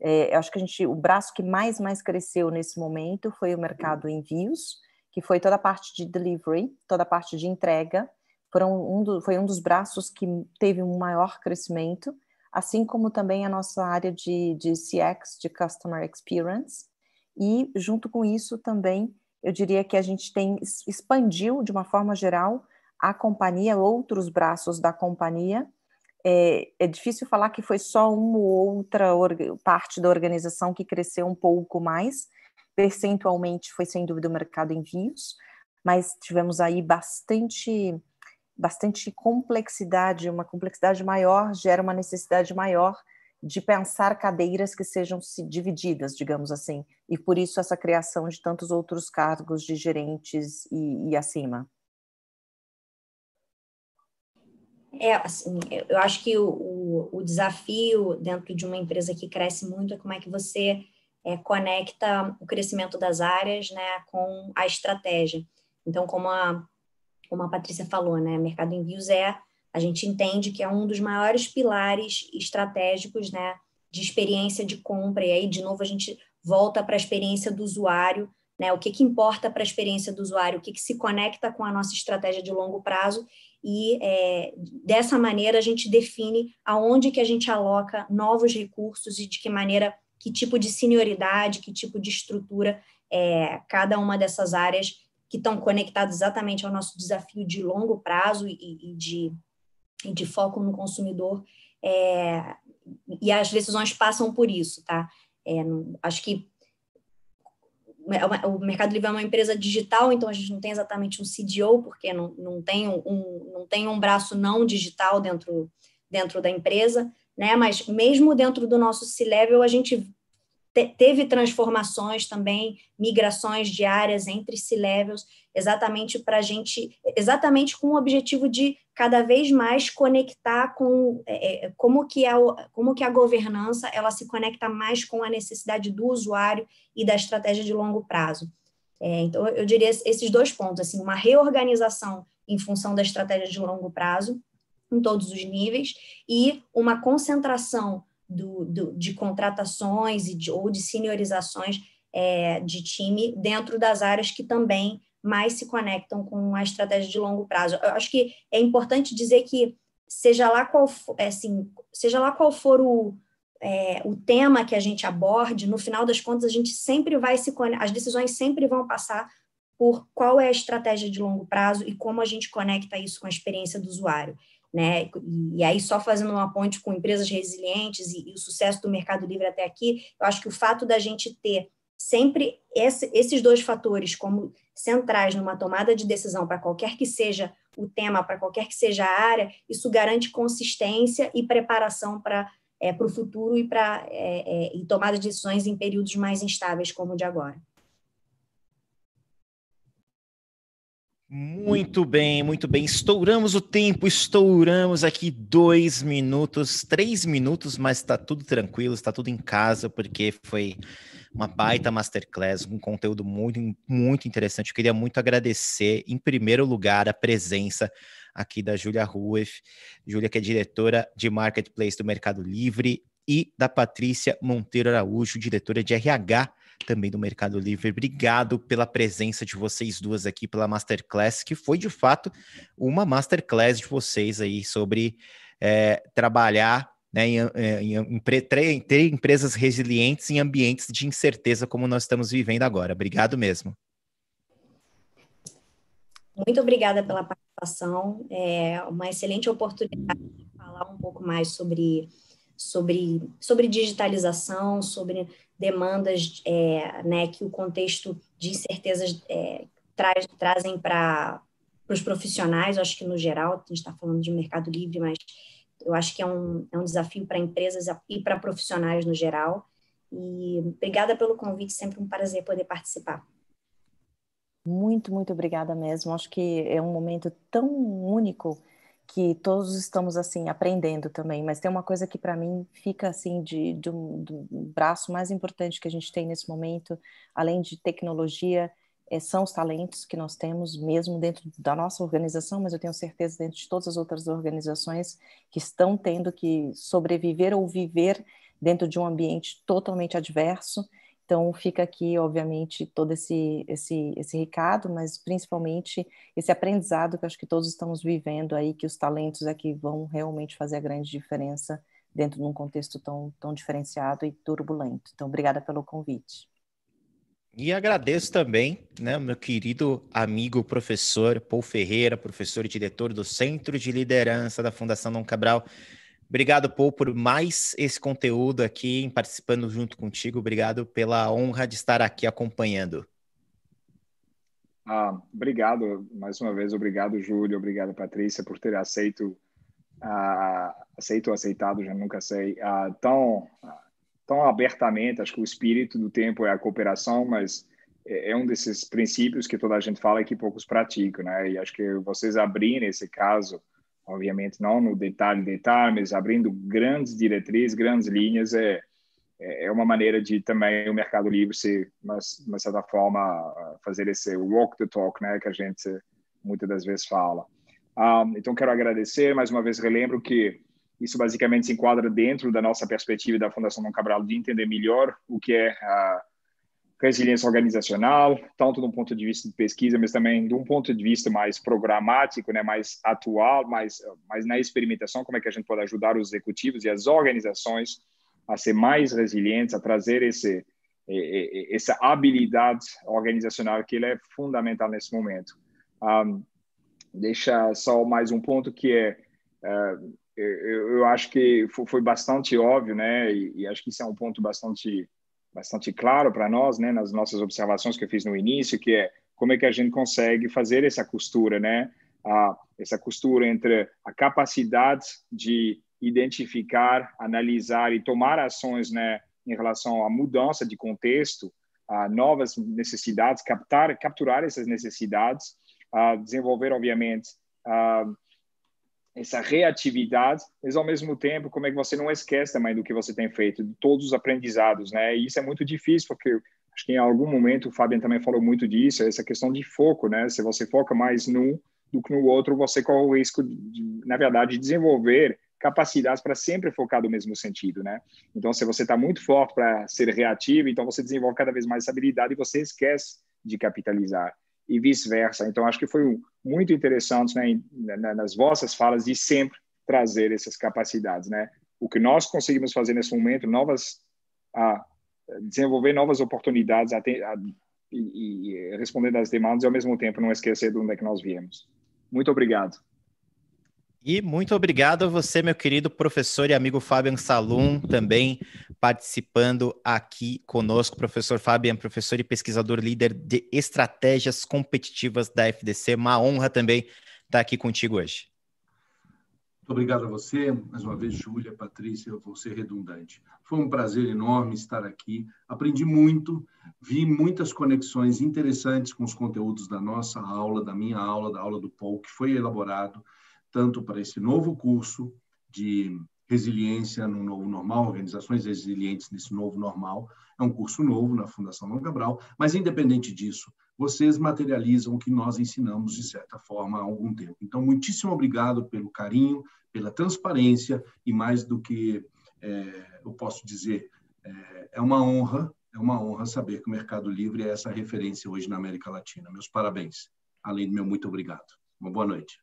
é, eu acho que a gente, o braço que mais, mais cresceu nesse momento foi o mercado envios, que foi toda a parte de delivery, toda a parte de entrega, foram um do, foi um dos braços que teve um maior crescimento, assim como também a nossa área de, de CX, de Customer Experience, e junto com isso também eu diria que a gente tem expandiu de uma forma geral a companhia, outros braços da companhia. É, é difícil falar que foi só uma ou outra parte da organização que cresceu um pouco mais. Percentualmente foi sem dúvida o mercado envios, mas tivemos aí bastante bastante complexidade, uma complexidade maior gera uma necessidade maior de pensar cadeiras que sejam divididas, digamos assim, e por isso essa criação de tantos outros cargos de gerentes e, e acima? É, assim, eu acho que o, o, o, desafio dentro de uma empresa que cresce muito é como é que você é, conecta o crescimento das áreas né, com a estratégia. Então, como a, como a Patrícia falou, né, mercado envios é a gente entende que é um dos maiores pilares estratégicos né, de experiência de compra. E aí, de novo, a gente volta para a experiência do usuário, né? o que, que importa para a experiência do usuário, o que, que se conecta com a nossa estratégia de longo prazo. E é, dessa maneira a gente define aonde que a gente aloca novos recursos e de que maneira, que tipo de senioridade, que tipo de estrutura é, cada uma dessas áreas que estão conectadas exatamente ao nosso desafio de longo prazo e, e de de foco no consumidor, é, e as decisões passam por isso, tá? É, acho que é o Mercado Livre é uma empresa digital, então a gente não tem exatamente um CDO, porque não, não, tem, um, não tem um braço não digital dentro, dentro da empresa, né? Mas mesmo dentro do nosso C-Level, a gente te, teve transformações também, migrações diárias entre C-levels, exatamente para a gente, exatamente com o objetivo de cada vez mais conectar com é, é, como, que a, como que a governança ela se conecta mais com a necessidade do usuário e da estratégia de longo prazo. É, então, eu diria esses dois pontos, assim, uma reorganização em função da estratégia de longo prazo, em todos os níveis, e uma concentração do, do, de contratações e de, ou de seniorizações é, de time dentro das áreas que também mais se conectam com a estratégia de longo prazo. Eu acho que é importante dizer que seja lá qual for, é assim, seja lá qual for o, é, o tema que a gente aborde, no final das contas a gente sempre vai se as decisões sempre vão passar por qual é a estratégia de longo prazo e como a gente conecta isso com a experiência do usuário né? E, e aí, só fazendo uma ponte com empresas resilientes e, e, o sucesso do Mercado Livre até aqui, eu acho que o fato da gente ter sempre esse, esses dois fatores como centrais numa tomada de decisão para qualquer que seja o tema, para qualquer que seja a área, isso garante consistência e preparação para é, eh, para o futuro e para é, eh, é, eh, e tomada de decisões em períodos mais instáveis como o de agora. Muito bem, muito bem. Estouramos o tempo, estouramos aqui dois minutos, três minutos, mas está tudo tranquilo, está tudo em casa, porque foi uma baita masterclass, um conteúdo muito, muito interessante. Eu queria muito agradecer, em primeiro lugar, a presença aqui da Júlia Rueff, Júlia que é diretora de Marketplace do Mercado Livre, e da Patrícia Monteiro Araújo, diretora de RH também do Mercado Livre. Obrigado pela presença de vocês duas aqui, pela Masterclass, que foi de fato uma Masterclass de vocês aí sobre é, trabalhar né, em, é, em, em, em, ter empresas resilientes em ambientes de incerteza como nós estamos vivendo agora. Obrigado mesmo. Muito obrigada pela participação. É uma excelente oportunidade de falar um pouco mais sobre sobre, sobre digitalização, sobre demandas é, né, que o contexto de incertezas é, traz, trazem para os profissionais, eu acho que no geral, a gente está falando de mercado livre, mas eu acho que é um, é um desafio para empresas e para profissionais no geral. E obrigada pelo convite, sempre um prazer poder participar. Muito, muito obrigada mesmo. Acho que é um momento tão único que todos estamos assim aprendendo também, mas tem uma coisa que para mim fica assim de, um, do braço mais importante que a gente tem nesse momento, além de tecnologia, é, são os talentos que nós temos mesmo dentro da nossa organização, mas eu tenho certeza dentro de todas as outras organizações que estão tendo que sobreviver ou viver dentro de um ambiente totalmente adverso então fica aqui, obviamente, todo esse, esse, esse recado, mas principalmente esse aprendizado que acho que todos estamos vivendo aí, que os talentos é que vão realmente fazer a grande diferença dentro de um contexto tão, tão diferenciado e turbulento. Então, obrigada pelo convite. E agradeço também, né, meu querido amigo professor Paul Ferreira, professor e diretor do Centro de Liderança da Fundação Dom Cabral. Obrigado, Paul, por mais esse conteúdo aqui, participando junto contigo. Obrigado pela honra de estar aqui acompanhando. Ah, obrigado, mais uma vez, obrigado, Júlio, obrigado, Patrícia, por ter aceito, ah, aceito ou aceitado, já nunca sei, ah, tão, tão abertamente. Acho que o espírito do tempo é a cooperação, mas é, é um desses princípios que toda a gente fala e que poucos praticam, né? E acho que vocês abrirem esse caso obviamente não no detalhe, detalhe, mas abrindo grandes diretrizes, grandes linhas, é, é, é uma maneira de também o Mercado Livre se, de uma certa forma, fazer esse walk the talk, né, que a gente muitas das vezes fala. Ah, então, quero agradecer, mais uma vez relembro que isso basicamente se enquadra dentro da nossa perspectiva da Fundação Dom Cabral de entender melhor o que é a resiliência organizacional, tanto de um ponto de vista de pesquisa, mas também de um ponto de vista mais programático, né, mais atual, mais, mais na experimentação, como é que a gente pode ajudar os executivos e as organizações a ser mais resilientes, a trazer esse, essa habilidade organizacional que é fundamental nesse momento. Um, deixa só mais um ponto que é, uh, eu, eu, acho que foi bastante óbvio, né, e, e acho que isso é um ponto bastante bastante claro para nós, né, nas nossas observações que eu fiz no início, que é como é que a gente consegue fazer essa costura, né? a essa costura entre a capacidade de identificar, analisar e tomar ações, né, em relação à mudança de contexto, a novas necessidades, captar, capturar essas necessidades, a desenvolver, obviamente, a essa reatividade, mas ao mesmo tempo, como é que você não esquece também do que você tem feito, de todos os aprendizados, né? E isso é muito difícil, porque acho que em algum momento o Fabian também falou muito disso, essa questão de foco, né? Se você foca mais num do que no outro, você corre o risco, de, na verdade, de desenvolver capacidades para sempre focar no mesmo sentido, né? Então, se você está muito forte para ser reativo, então você desenvolve cada vez mais essa habilidade e você esquece de capitalizar e vice-versa. Então, acho que foi um, muito interessantes né, nas vossas falas de sempre trazer essas capacidades, né? O que nós conseguimos fazer nesse momento, novas a desenvolver novas oportunidades a, a, e, e responder às demandas e ao mesmo tempo não esquecer de onde é que nós viemos. Muito obrigado. E muito obrigado a você, meu querido professor e amigo Fabian Salum, também participando aqui conosco. Professor Fabian, professor e pesquisador líder de estratégias competitivas da FDC. Uma honra também estar aqui contigo hoje. Muito obrigado a você, mais uma vez, Júlia, Patrícia, eu vou ser redundante. Foi um prazer enorme estar aqui, aprendi muito, vi muitas conexões interessantes com os conteúdos da nossa aula, da minha aula, da aula do Paul, que foi elaborado tanto para esse novo curso de resiliência no novo normal, organizações resilientes nesse novo normal. É um curso novo na Fundação Mão Cabral, mas independente disso, vocês materializam o que nós ensinamos de certa forma há algum tempo. Então, muitíssimo obrigado pelo carinho, pela transparência e mais do que é, eu posso dizer, é, é uma honra, é uma honra saber que o Mercado Livre é essa referência hoje na América Latina. Meus parabéns. Além do meu muito obrigado. Uma boa noite.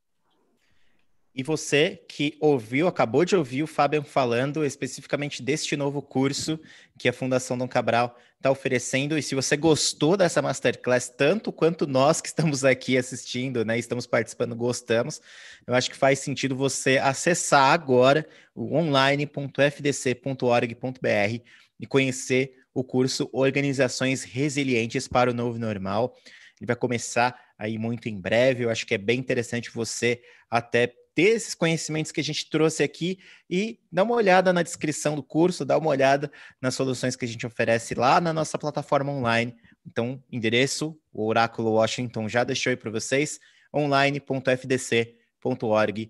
E você que ouviu, acabou de ouvir o Fábio falando especificamente deste novo curso que a Fundação Dom Cabral está oferecendo. E se você gostou dessa masterclass, tanto quanto nós que estamos aqui assistindo, né, estamos participando, gostamos, eu acho que faz sentido você acessar agora o online.fdc.org.br e conhecer o curso Organizações Resilientes para o Novo Normal. Ele vai começar aí muito em breve. Eu acho que é bem interessante você até ter esses conhecimentos que a gente trouxe aqui e dá uma olhada na descrição do curso, dá uma olhada nas soluções que a gente oferece lá na nossa plataforma online. Então, endereço, o Oráculo Washington já deixou aí para vocês, online.fdc.org.br.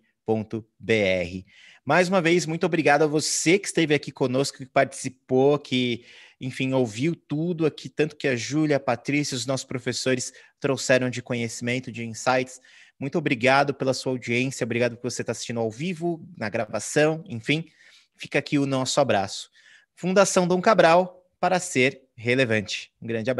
Mais uma vez, muito obrigado a você que esteve aqui conosco, que participou, que, enfim, ouviu tudo aqui, tanto que a Júlia, a Patrícia, os nossos professores trouxeram de conhecimento, de insights. Muito obrigado pela sua audiência, obrigado por você estar assistindo ao vivo, na gravação, enfim. Fica aqui o nosso abraço. Fundação Dom Cabral para ser relevante. Um grande abraço.